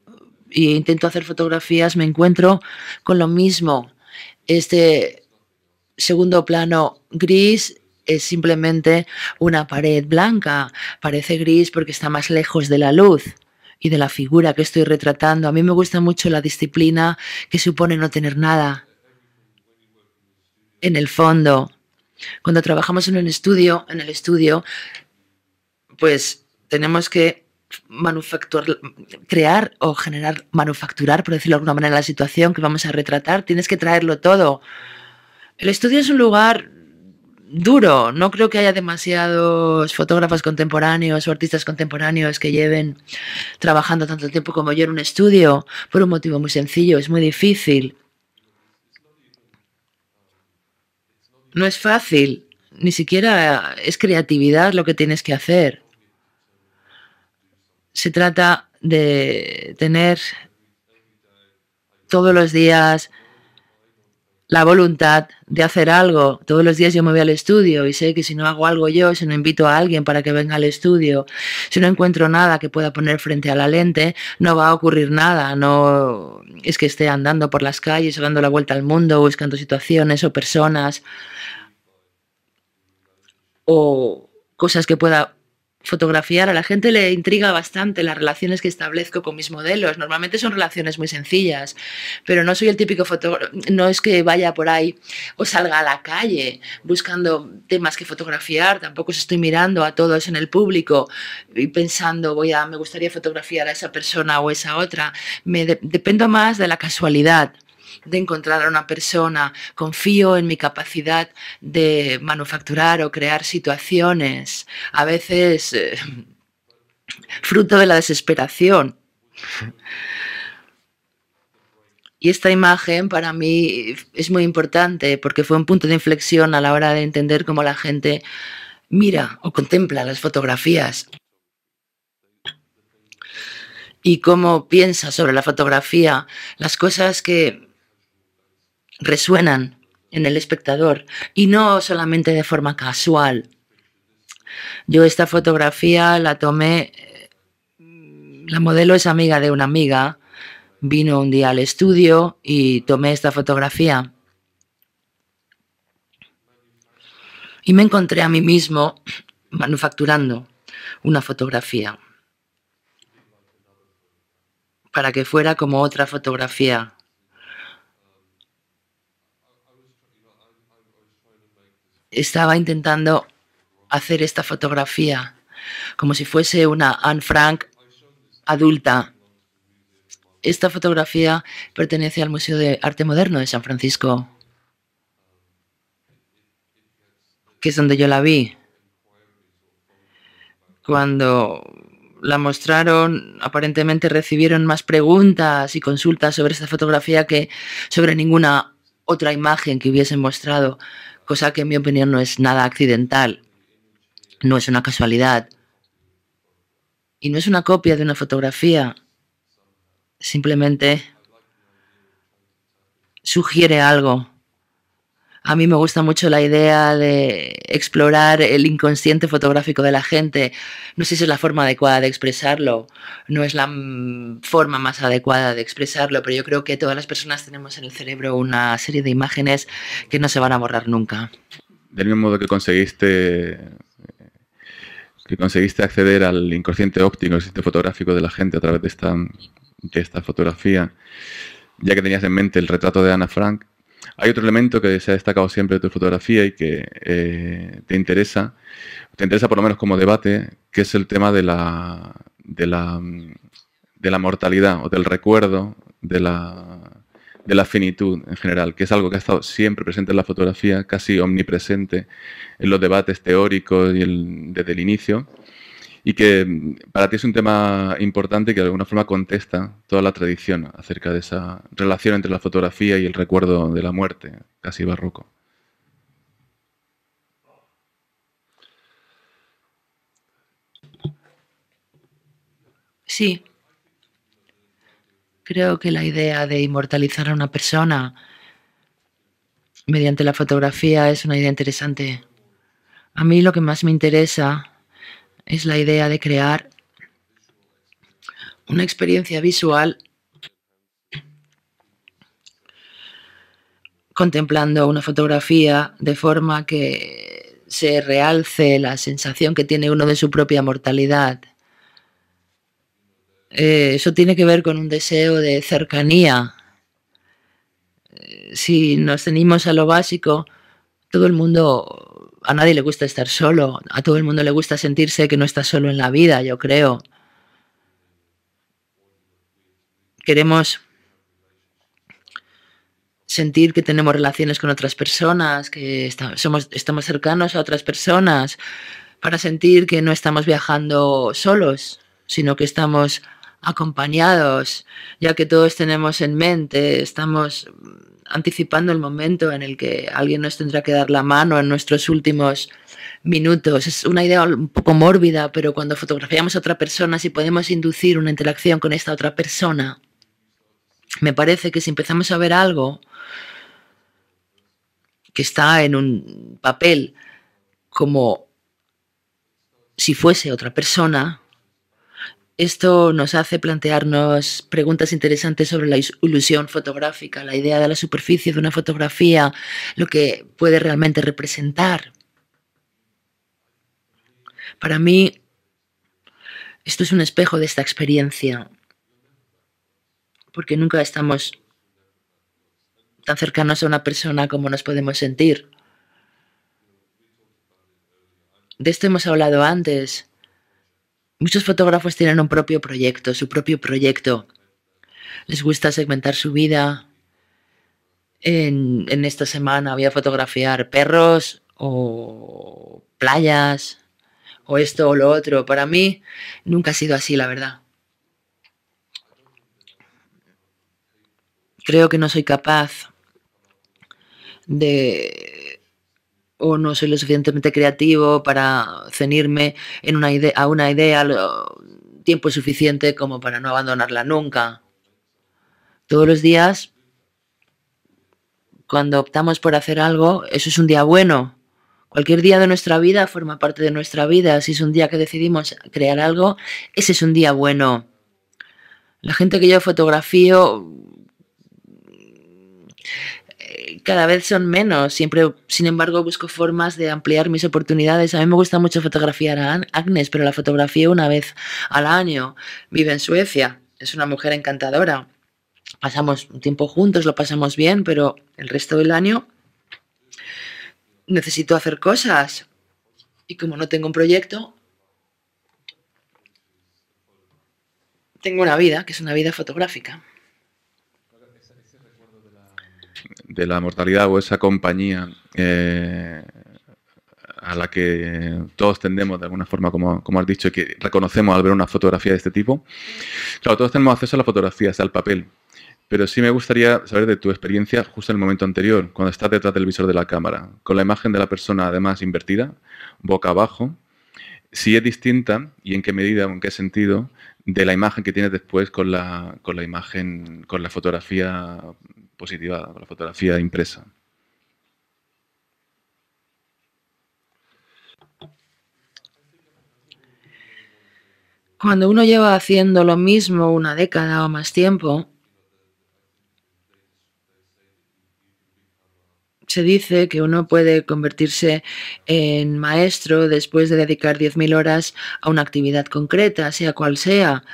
e intento hacer fotografías, me encuentro con lo mismo. Este segundo plano gris es simplemente una pared blanca, parece gris porque está más lejos de la luz y de la figura que estoy retratando. A mí me gusta mucho la disciplina que supone no tener nada. En el fondo, cuando trabajamos en el estudio, en el estudio, pues tenemos que crear o generar, manufacturar, por decirlo de alguna manera, la situación que vamos a retratar. Tienes que traerlo todo. El estudio es un lugar duro. No creo que haya demasiados fotógrafos contemporáneos o artistas contemporáneos que lleven trabajando tanto tiempo como yo en un estudio, por un motivo muy sencillo, es muy difícil. No es fácil, ni siquiera es creatividad lo que tienes que hacer. Se trata de tener todos los días la voluntad de hacer algo. Todos los días yo me voy al estudio y sé que si no hago algo yo, si no invito a alguien para que venga al estudio, si no encuentro nada que pueda poner frente a la lente, no va a ocurrir nada. No es que esté andando por las calles, dando la vuelta al mundo, buscando situaciones o personas o cosas que pueda fotografiar. A la gente le intriga bastante las relaciones que establezco con mis modelos. Normalmente son relaciones muy sencillas, pero no soy el típico fotógrafo, no es que vaya por ahí o salga a la calle buscando temas que fotografiar, tampoco estoy mirando a todos en el público y pensando, voy a, me gustaría fotografiar a esa persona o esa otra. Me dependo más de la casualidad de encontrar a una persona, confío en mi capacidad de manufacturar o crear situaciones, a veces eh, fruto de la desesperación. Y esta imagen para mí es muy importante porque fue un punto de inflexión a la hora de entender cómo la gente mira o contempla las fotografías y cómo piensa sobre la fotografía, las cosas que resuenan en el espectador y no solamente de forma casual. Yo esta fotografía la tomé, eh, la modelo es amiga de una amiga, vino un día al estudio y tomé esta fotografía. Y me encontré a mí mismo manufacturando una fotografía para que fuera como otra fotografía estaba intentando hacer esta fotografía como si fuese una Anne Frank adulta. Esta fotografía pertenece al Museo de Arte Moderno de San Francisco, que es donde yo la vi. Cuando la mostraron, aparentemente recibieron más preguntas y consultas sobre esta fotografía que sobre ninguna otra imagen que hubiesen mostrado cosa que en mi opinión no es nada accidental, no es una casualidad y no es una copia de una fotografía, simplemente sugiere algo a mí me gusta mucho la idea de explorar el inconsciente fotográfico de la gente. No sé si es la forma adecuada de expresarlo, no es la forma más adecuada de expresarlo, pero yo creo que todas las personas tenemos en el cerebro una serie de imágenes que no se van a borrar nunca. Del mismo modo que conseguiste que conseguiste acceder al inconsciente óptico, inconsciente fotográfico de la gente a través de esta, de esta fotografía, ya que tenías en mente el retrato de Ana Frank, hay otro elemento que se ha destacado siempre de tu fotografía y que eh, te interesa, te interesa por lo menos como debate, que es el tema de la, la, de la mortalidad o del recuerdo de la, finitud en general, que es algo que ha estado siempre presente en la fotografía, casi omnipresente en los debates teóricos y desde el inicio y que mm, para ti es un tema importante que de alguna forma contesta toda la tradición acerca de esa relación entre la fotografía y el recuerdo de la muerte, casi barroco. Sí, creo que la idea de inmortalizar a una persona mediante la fotografía es una idea interesante. A mí lo que más me interesa es la idea de crear una experiencia visual contemplando una fotografía de forma que se realce la sensación que tiene uno de su propia mortalidad. Eh, eso tiene que ver con un deseo de cercanía. Eh, si nos tenemos a lo básico, todo el mundo a nadie le gusta estar solo, a todo el mundo le gusta sentirse que no está solo en la vida, yo creo. Queremos sentir que tenemos relaciones con otras personas, que estamos cercanos a otras personas, para sentir que no estamos viajando solos, sino que estamos acompañados, ya que todos tenemos en mente, estamos anticipando el momento en el que alguien nos tendrá que dar la mano en nuestros últimos minutos. Es una idea un poco mórbida, pero cuando fotografiamos a otra persona, si podemos inducir una interacción con esta otra persona, me parece que si empezamos a ver algo que está en un papel como si fuese otra persona, esto nos hace plantearnos preguntas interesantes sobre la ilusión fotográfica, la idea de la superficie de una fotografía, lo que puede realmente representar. Para mí, esto es un espejo de esta experiencia, porque nunca estamos tan cercanos a una persona como nos podemos sentir. De esto hemos hablado antes Muchos fotógrafos tienen un propio proyecto, su propio proyecto. Les gusta segmentar su vida. En, en esta semana voy a fotografiar perros o playas o esto o lo otro. Para mí nunca ha sido así, la verdad. Creo que no soy capaz de o no soy lo suficientemente creativo para cenirme en una idea, a una idea tiempo suficiente como para no abandonarla nunca. Todos los días, cuando optamos por hacer algo, eso es un día bueno. Cualquier día de nuestra vida forma parte de nuestra vida. Si es un día que decidimos crear algo, ese es un día bueno. La gente que yo fotografío cada vez son menos. Siempre, sin embargo, busco formas de ampliar mis oportunidades. A mí me gusta mucho fotografiar a Agnes, pero la fotografía una vez al año. Vive en Suecia, es una mujer encantadora. Pasamos un tiempo juntos, lo pasamos bien, pero el resto del año necesito hacer cosas. Y como no tengo un proyecto, tengo una vida, que es una vida fotográfica. de la mortalidad o esa compañía eh, a la que todos tendemos de alguna forma, como, has dicho, y que reconocemos al ver una fotografía de este tipo. Claro, todos tenemos acceso a las fotografías, al papel, pero sí me gustaría saber de tu experiencia justo en el momento anterior, cuando estás detrás del visor de la cámara, con la imagen de la persona además invertida, boca abajo, si es distinta y en qué medida o en qué sentido de la imagen que tienes después con la, con la imagen, con la fotografía positiva la fotografía impresa. Cuando uno lleva haciendo lo mismo una década o más tiempo, se dice que uno puede convertirse en maestro después de dedicar 10.000 horas a una actividad concreta, sea cual sea.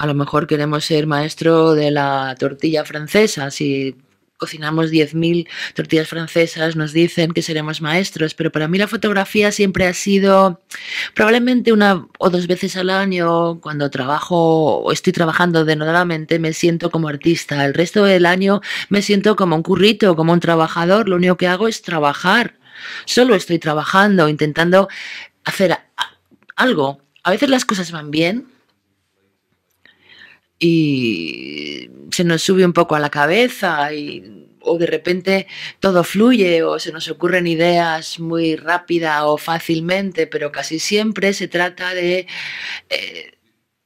A lo mejor queremos ser maestro de la tortilla francesa. Si cocinamos 10.000 tortillas francesas, nos dicen que seremos maestros, pero para mí la fotografía siempre ha sido probablemente una o dos veces al año cuando trabajo o estoy trabajando denodadamente me siento como artista. El resto del año me siento como un currito, como un trabajador. Lo único que hago es trabajar. Solo estoy trabajando, intentando hacer algo. A veces las cosas van bien, y se nos sube un poco a la cabeza y, o de repente todo fluye o se nos ocurren ideas muy rápida o fácilmente, pero casi siempre se trata de eh,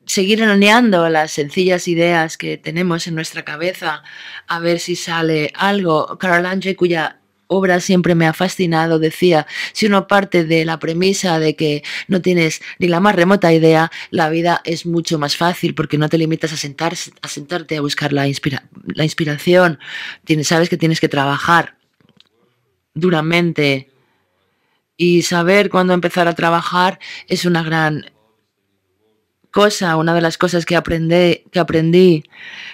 seguir anoneando las sencillas ideas que tenemos en nuestra cabeza a ver si sale algo. Carol cuya obra siempre me ha fascinado, decía, si uno parte de la premisa de que no tienes ni la más remota idea, la vida es mucho más fácil porque no te limitas a, sentarte a buscar la, inspiración, sabes que tienes que trabajar duramente y saber cuándo empezar a trabajar es una gran cosa, una de las cosas que aprendí, que aprendí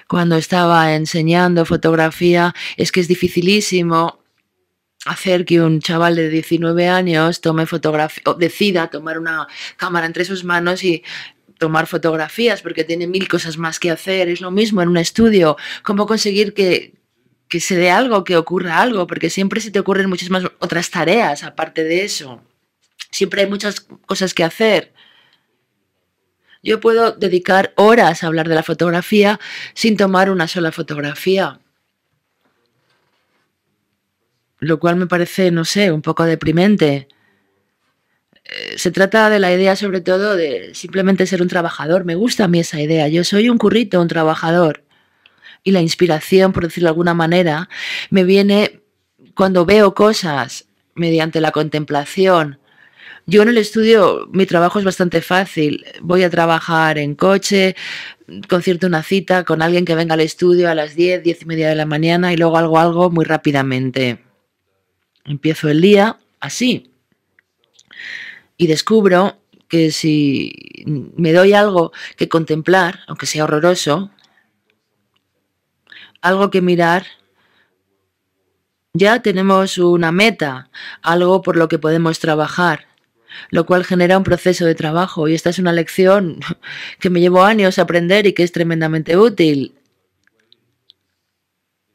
cuando estaba enseñando fotografía es que es dificilísimo hacer que un chaval de 19 años tome fotografía, decida tomar una cámara entre sus manos y tomar fotografías porque tiene mil cosas más que hacer, es lo mismo en un estudio, cómo conseguir que, que se dé algo, que ocurra algo, porque siempre se te ocurren muchas otras tareas aparte de eso, siempre hay muchas cosas que hacer. Yo puedo dedicar horas a hablar de la fotografía sin tomar una sola fotografía lo cual me parece, no sé, un poco deprimente. Eh, se trata de la idea sobre todo de simplemente ser un trabajador. Me gusta a mí esa idea. Yo soy un currito, un trabajador. Y la inspiración, por decirlo de alguna manera, me viene cuando veo cosas mediante la contemplación. Yo en el estudio mi trabajo es bastante fácil. Voy a trabajar en coche, concierto una cita con alguien que venga al estudio a las 10, 10 y media de la mañana y luego algo algo muy rápidamente. Empiezo el día así y descubro que si me doy algo que contemplar, aunque sea horroroso, algo que mirar, ya tenemos una meta, algo por lo que podemos trabajar, lo cual genera un proceso de trabajo. Y esta es una lección que me llevo años a aprender y que es tremendamente útil.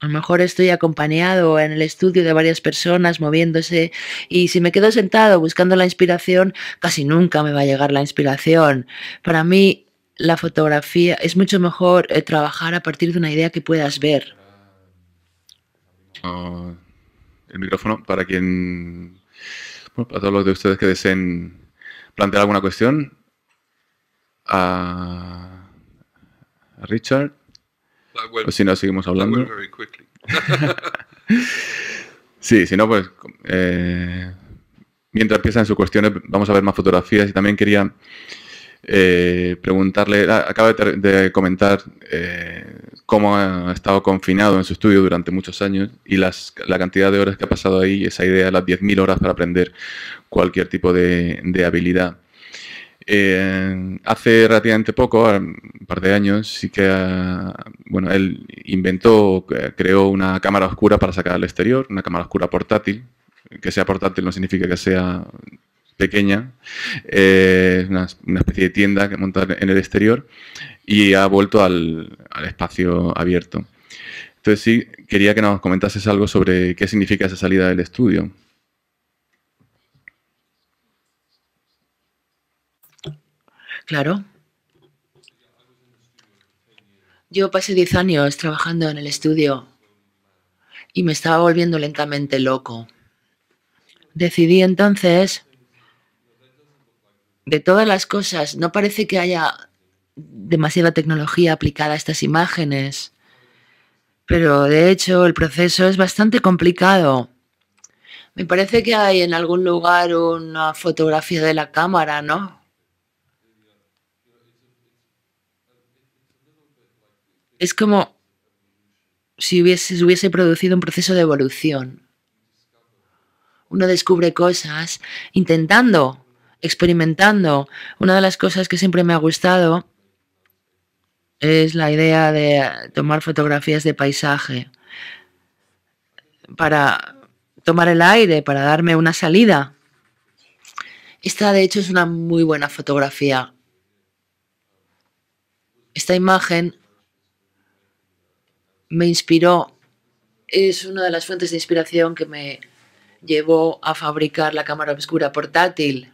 A lo mejor estoy acompañado en el estudio de varias personas moviéndose y si me quedo sentado buscando la inspiración, casi nunca me va a llegar la inspiración. Para mí la fotografía es mucho mejor eh, trabajar a partir de una idea que puedas ver. Ah, el micrófono para quien, para todos los de ustedes que deseen plantear alguna cuestión. a ah, Richard si pues no, seguimos hablando. sí, si no, pues eh, mientras piensa en sus cuestiones, vamos a ver más fotografías y también quería eh, preguntarle, ah, acaba de, comentar eh, cómo ha estado confinado en su estudio durante muchos años y las, la cantidad de horas que ha pasado ahí, esa idea de las 10.000 horas para aprender cualquier tipo de, de habilidad hace relativamente poco, un par de años, sí que ah, bueno, él inventó, eh, creó una cámara oscura para sacar al exterior, una cámara oscura portátil. Que sea portátil no significa que sea pequeña, eh, una, especie de tienda que monta en el exterior y ha vuelto al, al espacio abierto. Entonces sí, quería que nos comentases algo sobre qué significa esa salida del estudio. Claro. Yo pasé 10 años trabajando en el estudio y me estaba volviendo lentamente loco. Decidí entonces, de todas las cosas, no parece que haya demasiada tecnología aplicada a estas imágenes, pero de hecho el proceso es bastante complicado. Me parece que hay en algún lugar una fotografía de la cámara, ¿no? es como si hubiese, hubiese producido un proceso de evolución. Uno descubre cosas intentando, experimentando. Una de las cosas que siempre me ha gustado es la idea de tomar fotografías de paisaje para tomar el aire, para darme una salida. Esta de hecho es una muy buena fotografía. Esta imagen me inspiró, es una de las fuentes de inspiración que me llevó a fabricar la cámara oscura portátil.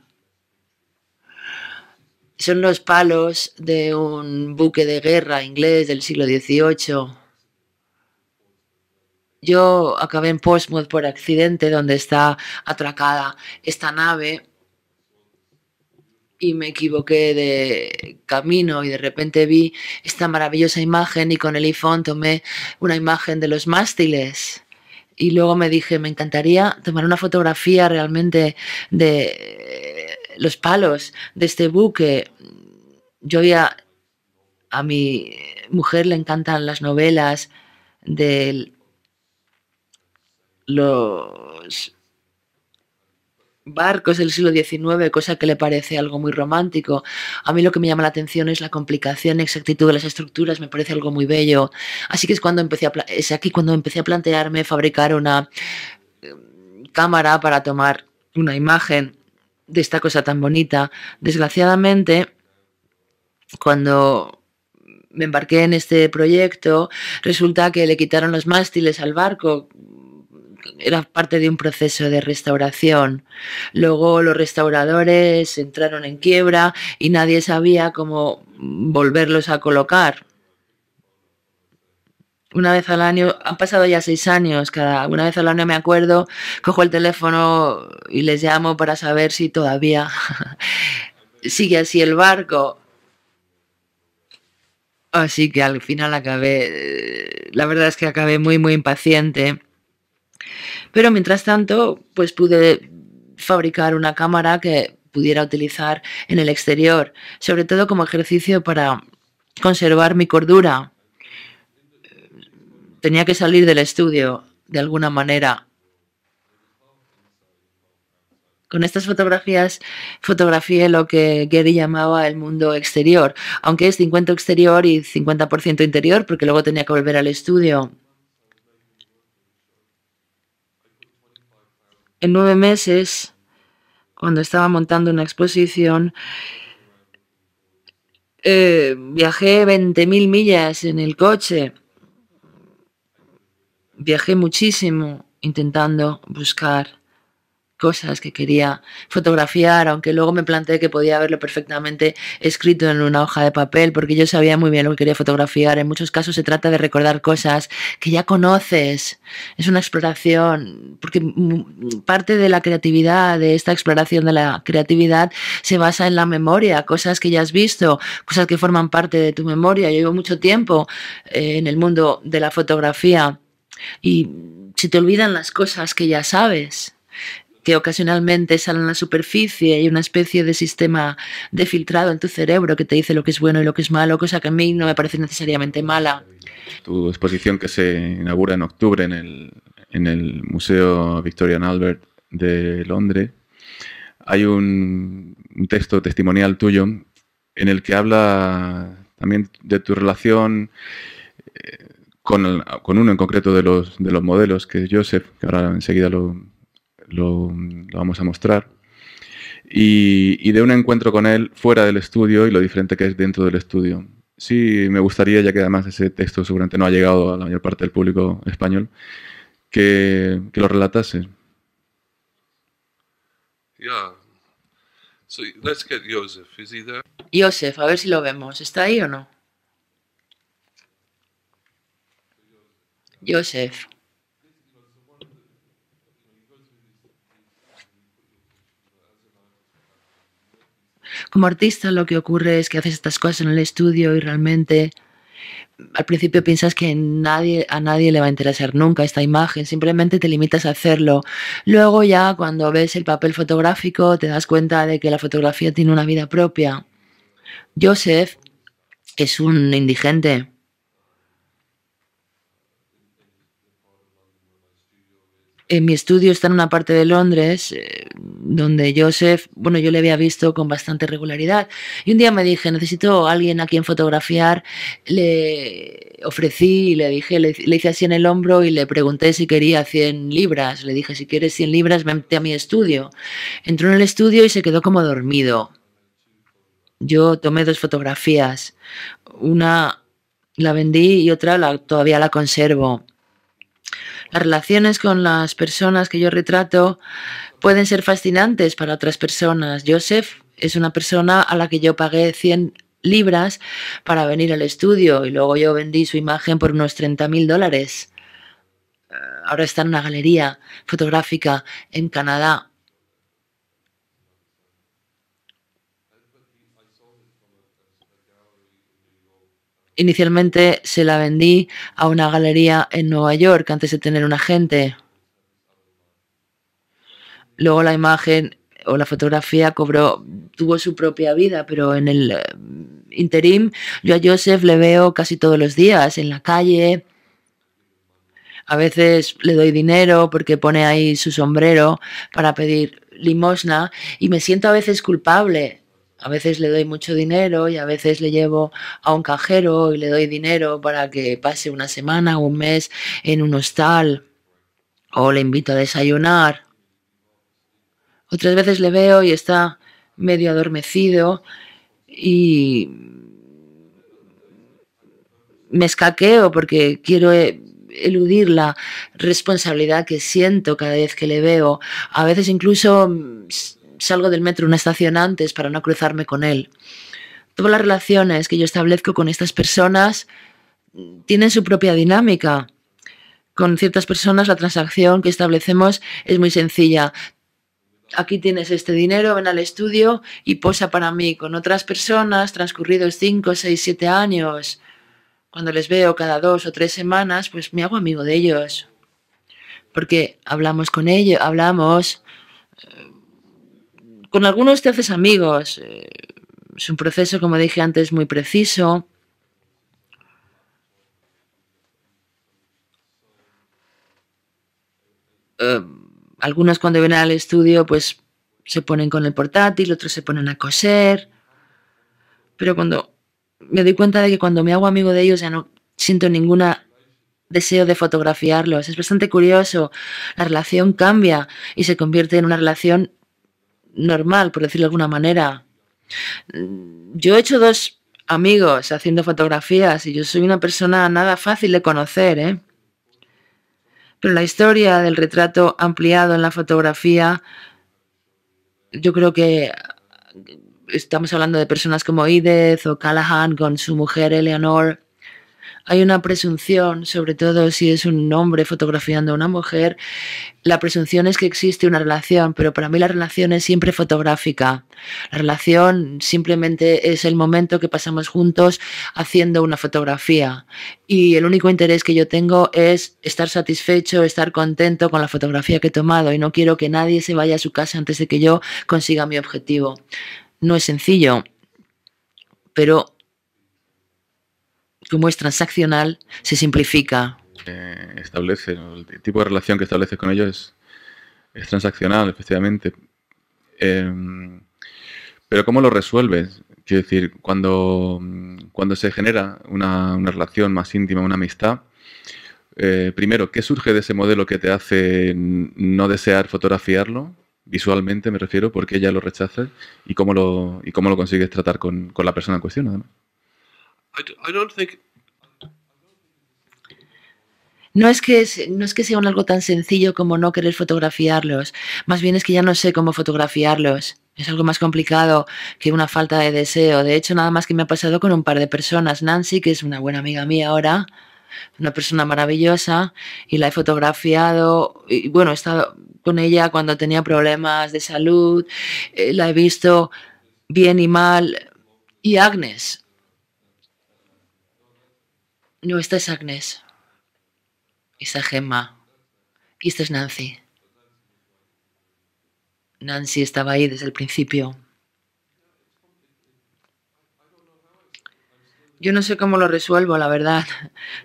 Son los palos de un buque de guerra inglés del siglo XVIII. Yo acabé en Portsmouth por accidente, donde está atracada esta nave y me equivoqué de camino y de repente vi esta maravillosa imagen y con el iPhone tomé una imagen de los mástiles. Y luego me dije, me encantaría tomar una fotografía realmente de eh, los palos de este buque. Yo había, a mi mujer le encantan las novelas de los barcos del siglo XIX, cosa que le parece algo muy romántico. A mí lo que me llama la atención es la complicación, exactitud de las estructuras, me parece algo muy bello. Así que es, cuando empecé a, es aquí cuando empecé a plantearme fabricar una em, cámara para tomar una imagen de esta cosa tan bonita. Desgraciadamente, cuando me embarqué en este proyecto, resulta que le quitaron los mástiles al barco era parte de un proceso de restauración. Luego los restauradores entraron en quiebra y nadie sabía cómo volverlos a colocar. Una vez al año, han pasado ya seis años, cada una vez al año me acuerdo, cojo el teléfono y les llamo para saber si todavía sigue así el barco. Así que al final acabé, la verdad es que acabé muy, muy impaciente pero mientras tanto, pues pude fabricar una cámara que pudiera utilizar en el exterior, sobre todo como ejercicio para conservar mi cordura. Tenía que salir del estudio de alguna manera. Con estas fotografías fotografié lo que Gary llamaba el mundo exterior, aunque es 50 exterior y 50% interior, porque luego tenía que volver al estudio en nueve meses, cuando estaba montando una exposición, eh, viajé 20.000 millas en el coche. Viajé muchísimo intentando buscar cosas que quería fotografiar, aunque luego me planteé que podía haberlo perfectamente escrito en una hoja de papel, porque yo sabía muy bien lo que quería fotografiar. En muchos casos se trata de recordar cosas que ya conoces. Es una exploración, porque parte de la creatividad, de esta exploración de la creatividad, se basa en la memoria, cosas que ya has visto, cosas que forman parte de tu memoria. Yo llevo mucho tiempo eh, en el mundo de la fotografía y se te olvidan las cosas que ya sabes que ocasionalmente salen a la superficie, hay una especie de sistema de filtrado en tu cerebro que te dice lo que es bueno y lo que es malo, cosa que a mí no me parece necesariamente mala. Tu exposición que se inaugura en octubre en el, Museo Victorian Albert de Londres, hay un, texto testimonial tuyo en el que habla también de tu relación eh, con, con, uno en concreto de los, de los modelos, que es Joseph, que ahora enseguida lo, lo, vamos a mostrar. Y, de un encuentro con él fuera del estudio y lo diferente que es dentro del estudio. Sí, me gustaría, ya que además ese texto seguramente no ha llegado a la mayor parte del público español, que, lo relatase. Ya, let's get Is he there? Joseph, a ver si lo vemos. ¿Está ahí o no? Joseph. Como artista lo que ocurre es que haces estas cosas en el estudio y realmente mm, al principio piensas que nadie, a nadie le va a interesar nunca esta imagen, simplemente te limitas a hacerlo. Luego ya cuando ves el papel fotográfico te das cuenta de que la fotografía tiene una vida propia. Joseph es un indigente en mi estudio está en una parte de Londres eh, donde Joseph, bueno, yo le había visto con bastante regularidad. Y un día me dije, necesito a alguien a quien fotografiar. Le ofrecí y le dije, le, hice así en el hombro y le pregunté si quería 100 libras. Le dije, si quieres 100 libras, vente a mi estudio. Entró en el estudio y se quedó como dormido. Yo tomé dos fotografías. Una la vendí y otra la, todavía la conservo. Las relaciones con las personas que yo retrato pueden ser fascinantes para otras personas. Joseph es una persona a la que yo pagué 100 libras para venir al estudio y luego yo vendí su imagen por unos 30 mil dólares. Eh, ahora está en una galería fotográfica en Canadá. Inicialmente se la vendí a una galería en Nueva York antes de tener un agente. Luego la imagen o la fotografía cobró, tuvo su propia vida, pero en el eh, interim yo a Joseph le veo casi todos los días en la calle. A veces le doy dinero porque pone ahí su sombrero para pedir limosna y me siento a veces culpable a veces le doy mucho dinero y a veces le llevo a un cajero y le doy dinero para que pase una semana o un mes en un hostal o le invito a desayunar. Otras veces le veo y está medio adormecido y me escaqueo porque quiero e-, eludir la responsabilidad que siento cada vez que le veo. A veces incluso mm, salgo del metro una estación antes para no cruzarme con él. Todas las relaciones que yo establezco con estas personas mm, tienen su propia dinámica. Con ciertas personas la transacción que establecemos es muy sencilla. Aquí tienes este dinero, ven al estudio y posa para mí. Con otras personas, transcurridos 5, 6, 7 años, cuando les veo cada dos o tres semanas, pues me hago amigo de ellos. Porque hablamos con ellos, hablamos, eh, con algunos te haces amigos. Eh, es un proceso, como dije antes, muy preciso. Eh, algunos cuando vienen al estudio pues se ponen con el portátil, otros se ponen a coser. Pero cuando me doy cuenta de que cuando me hago amigo de ellos ya no siento ningún deseo de fotografiarlos. Es bastante curioso. La relación cambia y se convierte en una relación normal, por decirlo de alguna manera. Yo he hecho dos amigos haciendo fotografías y yo soy una persona nada fácil de conocer, ¿eh? Pero la historia del retrato ampliado en la fotografía, yo creo que estamos hablando de personas como Edith o Callahan con su mujer Eleanor, hay una presunción, sobre todo si es un hombre fotografiando a una mujer, la presunción es que existe una relación, pero para mí la relación es siempre fotográfica. La relación simplemente es el momento que pasamos juntos haciendo una fotografía. Y el único interés que yo tengo es estar satisfecho, estar contento con la fotografía que he tomado y no quiero que nadie se vaya a su casa antes de que yo consiga mi objetivo. No es sencillo, pero como es transaccional, se simplifica. Eh, establece, el tipo de relación que estableces con ellos es, transaccional, efectivamente. Em, pero ¿cómo lo resuelves? Quiero decir, cuando, cuando se genera una, relación más íntima, una amistad, eh, primero, ¿qué surge de ese modelo que te hace no desear fotografiarlo? Visualmente me refiero, ¿por qué ya lo rechaza ¿Y cómo lo, y cómo lo consigues tratar con, con la persona en cuestión, además? No es, que, no es que sea un algo tan sencillo como no querer fotografiarlos, más bien es que ya no sé cómo fotografiarlos. Es algo más complicado que una falta de deseo. De hecho, nada más que me ha pasado con un par de personas. Nancy, que es una buena amiga mía ahora, una persona maravillosa, y la he fotografiado. Y bueno, he estado con ella cuando tenía problemas de salud, eh, la he visto bien y mal. Y Agnes, no, esta es Agnes. Esta es Gemma. esta es Nancy. Nancy estaba ahí desde el principio. Yo no sé cómo lo resuelvo, la verdad.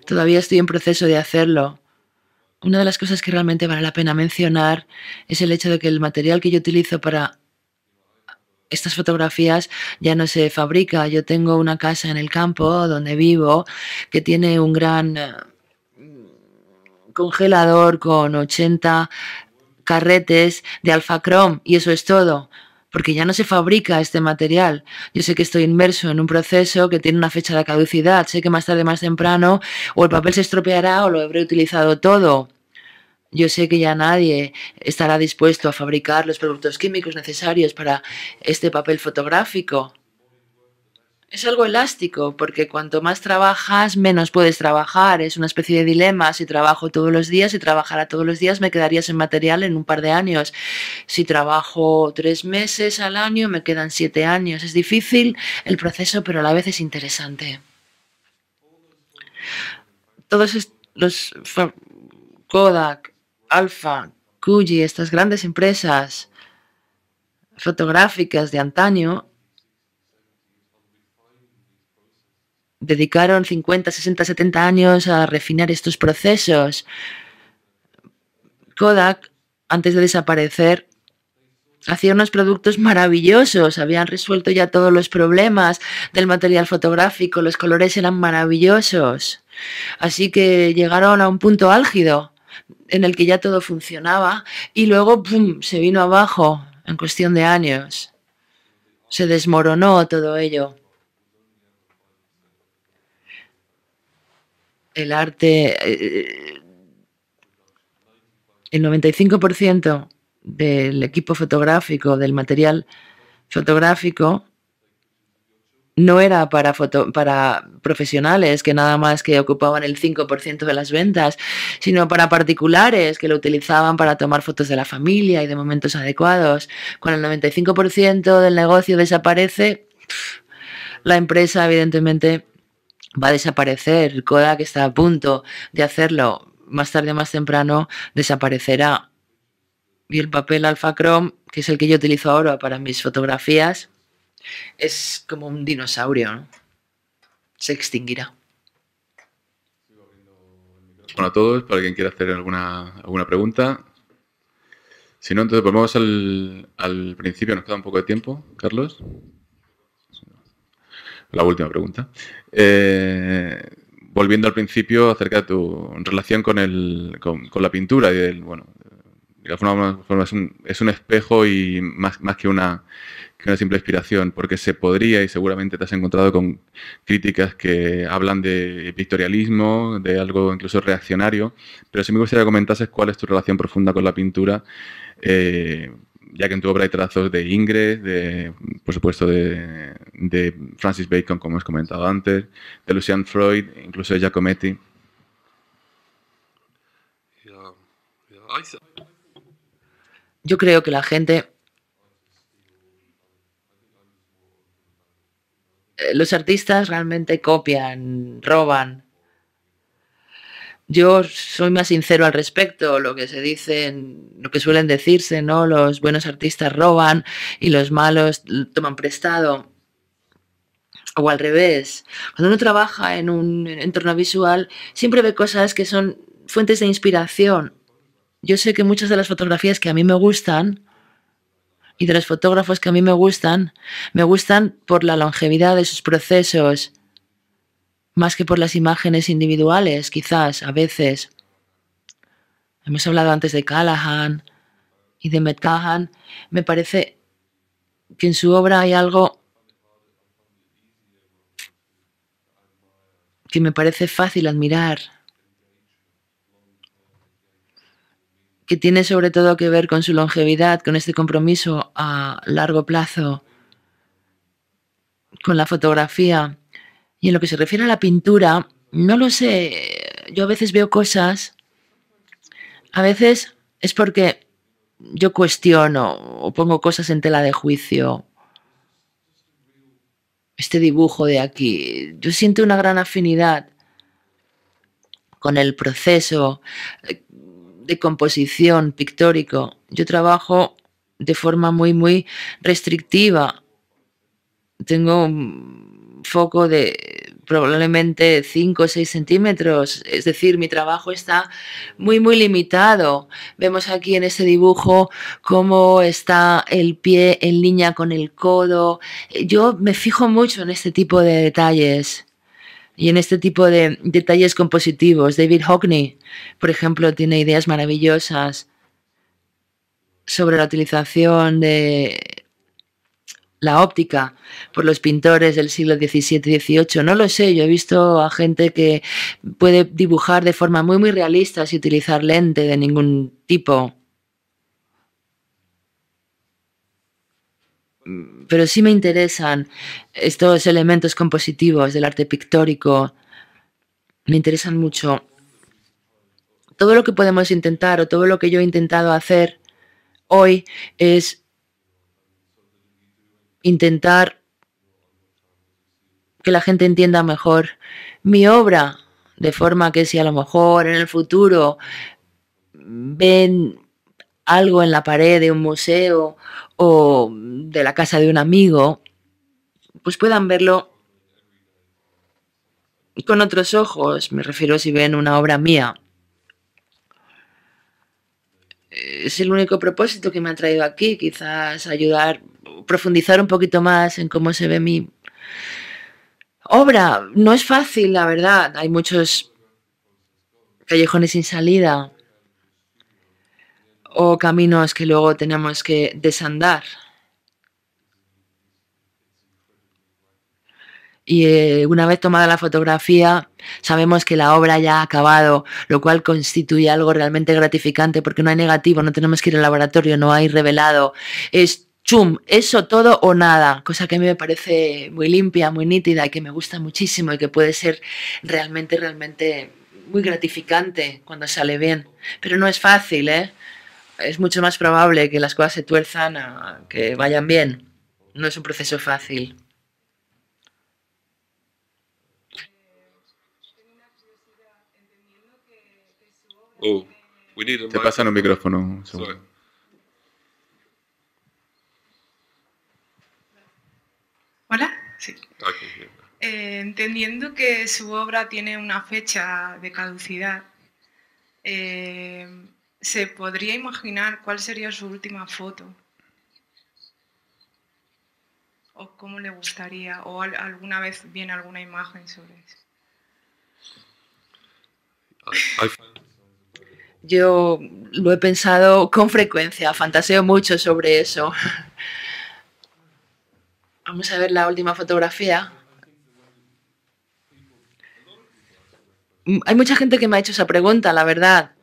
Todavía estoy en proceso de hacerlo. Una de las cosas que realmente vale la pena mencionar es el hecho de que el material que yo utilizo para estas fotografías ya no se fabrica. Yo tengo una casa en el campo donde vivo que tiene un gran eh, congelador con 80 carretes de alfacrom y eso es todo porque ya no se fabrica este material. Yo sé que estoy inmerso en un proceso que tiene una fecha de caducidad, sé que más tarde, más temprano, o el papel se estropeará o lo habré utilizado todo. Yo sé que ya nadie estará dispuesto a fabricar los productos químicos necesarios para este papel fotográfico. Es algo elástico, porque cuanto más trabajas, menos puedes trabajar. Es una especie de dilema. Si trabajo todos los días, si trabajara todos los días, me quedaría sin material en un par de años. Si trabajo tres meses al año, me quedan siete años. Es difícil el proceso, pero a la vez es interesante. Todos los Kodak, Alfa, Gucci, estas grandes empresas fotográficas de antaño dedicaron 50, 60, 70 años a refinar estos procesos. Kodak, antes de desaparecer, hacía unos productos maravillosos, habían resuelto ya todos los problemas del material fotográfico, los colores eran maravillosos. Así que llegaron a un punto álgido en el que ya todo funcionaba y luego se vino abajo en cuestión de años. Se desmoronó todo ello. El arte, eh, el 95% del equipo fotográfico, del material fotográfico, no era para, para profesionales que nada más que ocupaban el 5% de las ventas, sino para particulares que lo utilizaban para tomar fotos de la familia y de momentos adecuados. Cuando el 95% del negocio desaparece, la empresa evidentemente va a desaparecer. Kodak está a punto de hacerlo. Más tarde o más temprano desaparecerá. Y el papel alfa Chrome, que es el que yo utilizo ahora para mis fotografías, es como un dinosaurio, ¿no? Se extinguirá. Bueno, a todos, para quien quiera hacer alguna, alguna pregunta. Si no, entonces volvemos al, al principio, nos queda un poco de tiempo, Carlos. La última pregunta. Eh, volviendo al principio acerca de tu relación con, el, con, la pintura y bueno, de forma es un, es un espejo y más, más que una que una simple inspiración, porque se podría y seguramente te has encontrado con críticas que hablan de pictorialismo, de algo incluso reaccionario, pero si me gustaría que comentases cuál es tu relación profunda con la pintura, eh, ya que en tu obra hay trazos de Ingres, de, por supuesto de, de Francis Bacon, como has comentado antes, de Lucian Freud, incluso de Giacometti. Yo creo que la gente Eh, los artistas realmente copian, roban. Yo soy más sincero al respecto, lo que se dicen, lo que suelen decirse, ¿no? Los buenos artistas roban y los malos toman prestado. O al revés. Cuando uno trabaja en un entorno visual, siempre ve cosas que son fuentes de inspiración. Yo sé que muchas de las fotografías que a mí me gustan y de los fotógrafos que a mí me gustan, me gustan por la longevidad de sus procesos, más que por las imágenes individuales, quizás, a veces. Hemos hablado antes de Callahan y de Metahan. Me parece que en su obra hay algo que me parece fácil admirar que tiene sobre todo que ver con su longevidad, con este compromiso a largo plazo, con la fotografía. Y en lo que se refiere a la pintura, no lo sé, yo a veces veo cosas, a veces es porque yo cuestiono o pongo cosas en tela de juicio. Este dibujo de aquí, yo siento una gran afinidad con el proceso de composición pictórico. Yo trabajo de forma muy, muy restrictiva. Tengo un foco de probablemente 5 o 6 centímetros, es decir, mi trabajo está muy, muy limitado. Vemos aquí en este dibujo cómo está el pie en línea con el codo. Yo me fijo mucho en este tipo de detalles y en este tipo de detalles compositivos. David Hockney, por ejemplo, tiene ideas maravillosas sobre la utilización de la óptica por los pintores del siglo XVII y XVIII. No lo sé, yo he visto a gente que puede dibujar de forma muy, muy realista sin utilizar lente de ningún tipo. pero sí me interesan estos elementos compositivos del arte pictórico. Me interesan mucho. Todo lo que podemos intentar o todo lo que yo he intentado hacer hoy es intentar que la gente entienda mejor mi obra, de forma que si a lo mejor en el futuro ven algo en la pared de un museo o de la casa de un amigo, pues puedan verlo con otros ojos, me refiero si ven una obra mía. Es el único propósito que me ha traído aquí, quizás ayudar, profundizar un poquito más en cómo se ve mi obra. No es fácil, la verdad, hay muchos callejones sin salida o caminos que luego tenemos que desandar. Y eh, una vez tomada la fotografía, sabemos que la obra ya ha acabado, lo cual constituye algo realmente gratificante porque no hay negativo, no tenemos que ir al laboratorio, no hay revelado. Es chum, eso todo o nada, cosa que a mí me parece muy limpia, muy nítida y que me gusta muchísimo y que puede ser realmente, realmente muy gratificante cuando sale bien. Pero no es fácil, ¿eh? es mucho más probable que las cosas se tuerzan a que vayan bien. No es un proceso fácil. Oh, Te pasan un micrófono. Hola. Sí. Eh, entendiendo que su obra tiene una fecha de caducidad, eh, ¿Se podría imaginar cuál sería su última foto? ¿O cómo le gustaría? ¿O alguna vez viene alguna imagen sobre eso? Yo lo he pensado con frecuencia, fantaseo mucho sobre eso. Vamos a ver la última fotografía. Hay mucha gente que me ha hecho esa pregunta, la verdad.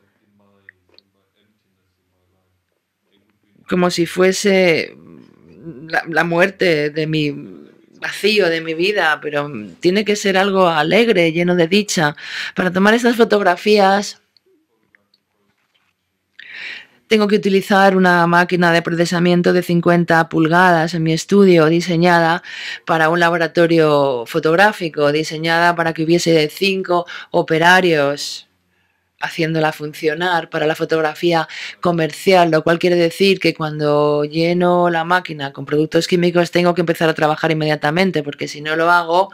como si fuese la, muerte de mi vacío de mi vida, pero tiene que ser algo alegre, lleno de dicha. Para tomar estas fotografías tengo que utilizar una máquina de procesamiento de 50 pulgadas en mi estudio, diseñada para un laboratorio fotográfico, diseñada para que hubiese cinco operarios haciéndola funcionar para la fotografía comercial, lo cual quiere decir que cuando lleno la máquina con productos químicos tengo que empezar a trabajar inmediatamente, porque si no lo hago,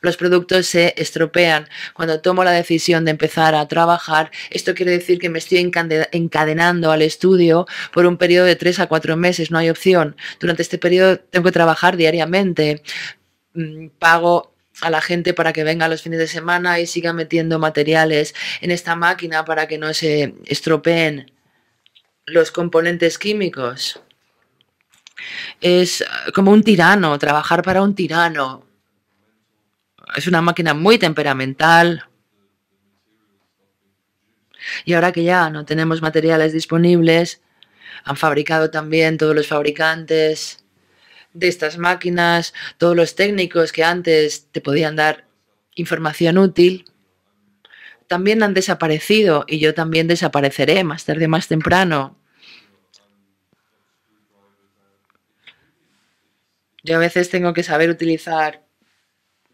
los productos se estropean. Cuando tomo la decisión de empezar a trabajar, esto quiere decir que me estoy encadenando al estudio por un periodo de tres a cuatro meses, no hay opción. Durante este periodo tengo que trabajar diariamente, mm, pago a la gente para que venga los fines de semana y siga metiendo materiales en esta máquina para que no se estropeen los componentes químicos. Es ah, como un tirano, trabajar para un tirano. Es una máquina muy temperamental. Y ahora que ya no tenemos materiales disponibles, han fabricado también todos los fabricantes de estas máquinas, todos los técnicos que antes te podían dar información útil, también han desaparecido y yo también desapareceré más tarde, más temprano. Yo a veces tengo que saber utilizar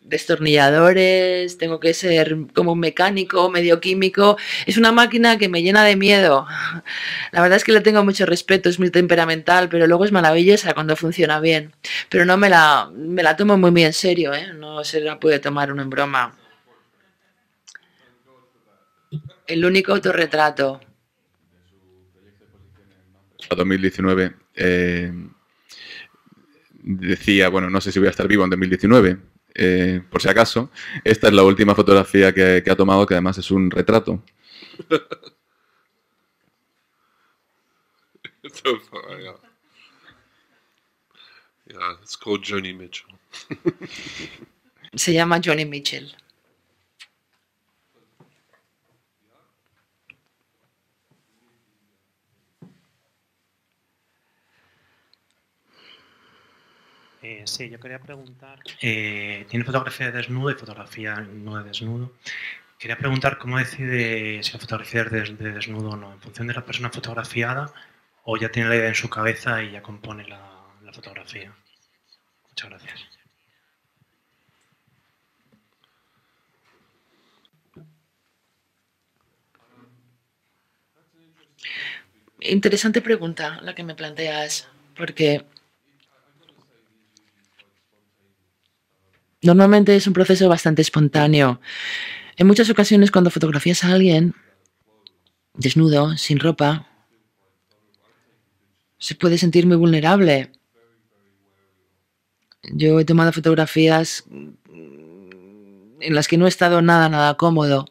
destornilladores, tengo que ser como un mecánico, medio químico. Es una máquina que me llena de miedo. La verdad es que le tengo mucho respeto, es muy temperamental, pero luego es maravillosa cuando funciona bien. Pero no me la, me la tomo muy, bien en serio, ¿eh? no se la puede tomar uno en broma. El único autorretrato. 2019 eh, decía, bueno, no sé si voy a estar vivo en 2019 eh, por si acaso, esta es la última fotografía que, ha tomado, que además es un retrato. Johnny Mitchell. Se llama Johnny Mitchell. Eh, sí, yo quería preguntar, eh, tiene fotografía de desnudo y fotografía no de desnudo. Quería preguntar cómo decide si la fotografía es de, desnudo o no, en función de la persona fotografiada o ya tiene la idea en su cabeza y ya compone la, la fotografía. Muchas gracias. Interesante pregunta la que me planteas, porque Normalmente es un proceso bastante espontáneo. En muchas ocasiones cuando fotografías a alguien desnudo, sin ropa, se puede sentir muy vulnerable. Yo he tomado fotografías en las que no he estado nada, nada cómodo.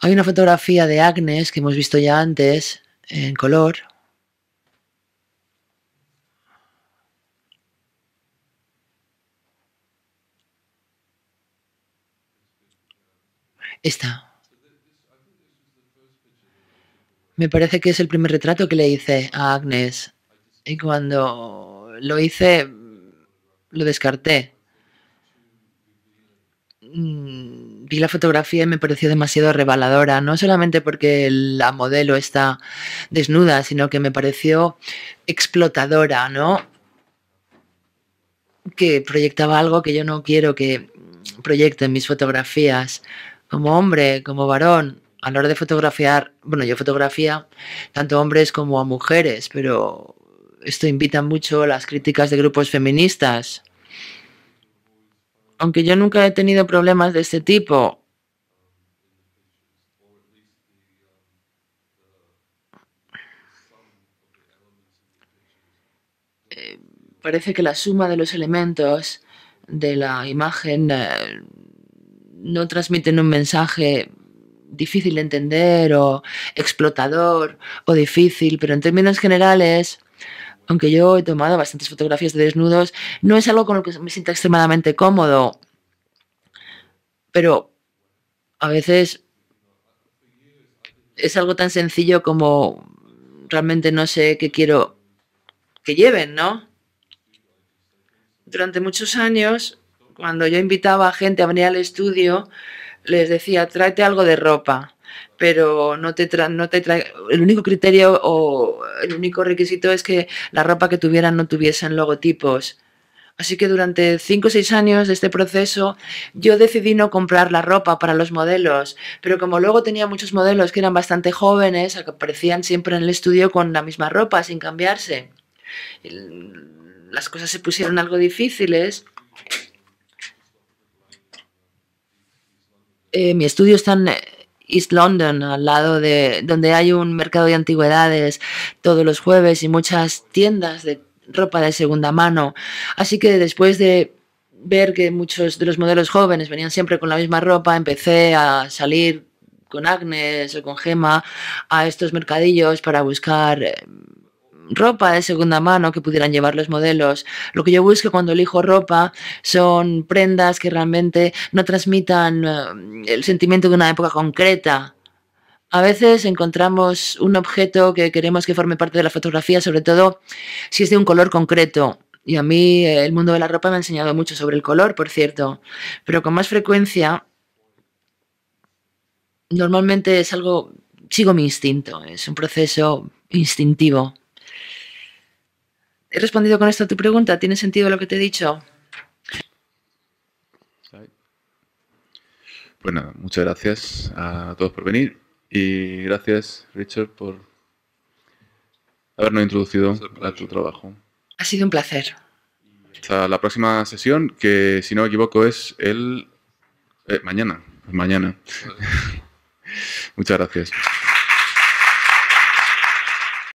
Hay una fotografía de Agnes que hemos visto ya antes, en color, Esta. Me parece que es el primer retrato que le hice a Agnes. Y cuando lo hice, lo descarté. Mm, vi la fotografía y me pareció demasiado reveladora, no solamente porque la modelo está desnuda, sino que me pareció explotadora, ¿no? Que proyectaba algo que yo no quiero que proyecten mis fotografías como hombre, como varón, a la hora de fotografiar, bueno, yo fotografía tanto a hombres como a mujeres, pero esto invita mucho a las críticas de grupos feministas. Aunque yo nunca he tenido problemas de este tipo. Eh, parece que la suma de los elementos de la imagen eh, no transmiten un mensaje difícil de entender o explotador o difícil, pero en términos generales, aunque yo he tomado bastantes fotografías de desnudos, no es algo con lo que me sienta extremadamente cómodo, pero a veces es algo tan sencillo como realmente no sé qué quiero que lleven, ¿no? Durante muchos años cuando yo invitaba a gente a venir al estudio, les decía, tráete algo de ropa, pero no te no te el único criterio o el único requisito es que la ropa que tuvieran no tuviesen logotipos. Así que durante cinco o seis años de este proceso yo decidí no comprar la ropa para los modelos, pero como luego tenía muchos modelos que eran bastante jóvenes, aparecían siempre en el estudio con la misma ropa, sin cambiarse, las cosas se pusieron algo difíciles Eh, mi estudio está en East London, al lado de donde hay un mercado de antigüedades todos los jueves y muchas tiendas de ropa de segunda mano. Así que después de ver que muchos de los modelos jóvenes venían siempre con la misma ropa, empecé a salir con Agnes o con Gema a estos mercadillos para buscar eh, ropa de segunda mano que pudieran llevar los modelos. Lo que yo busco cuando elijo ropa son prendas que realmente no transmitan eh, el sentimiento de una época concreta. A veces encontramos un objeto que queremos que forme parte de la fotografía, sobre todo si es de un color concreto. Y a mí eh, el mundo de la ropa me ha enseñado mucho sobre el color, por cierto. Pero con más frecuencia, normalmente es algo, sigo mi instinto, es un proceso instintivo. ¿He respondido con esto a tu pregunta? ¿Tiene sentido lo que te he dicho? Bueno, muchas gracias a todos por venir y gracias Richard por habernos introducido a tu trabajo. Ha sido un placer. Hasta la próxima sesión, que si no me equivoco es el... Eh, mañana, mañana. muchas gracias.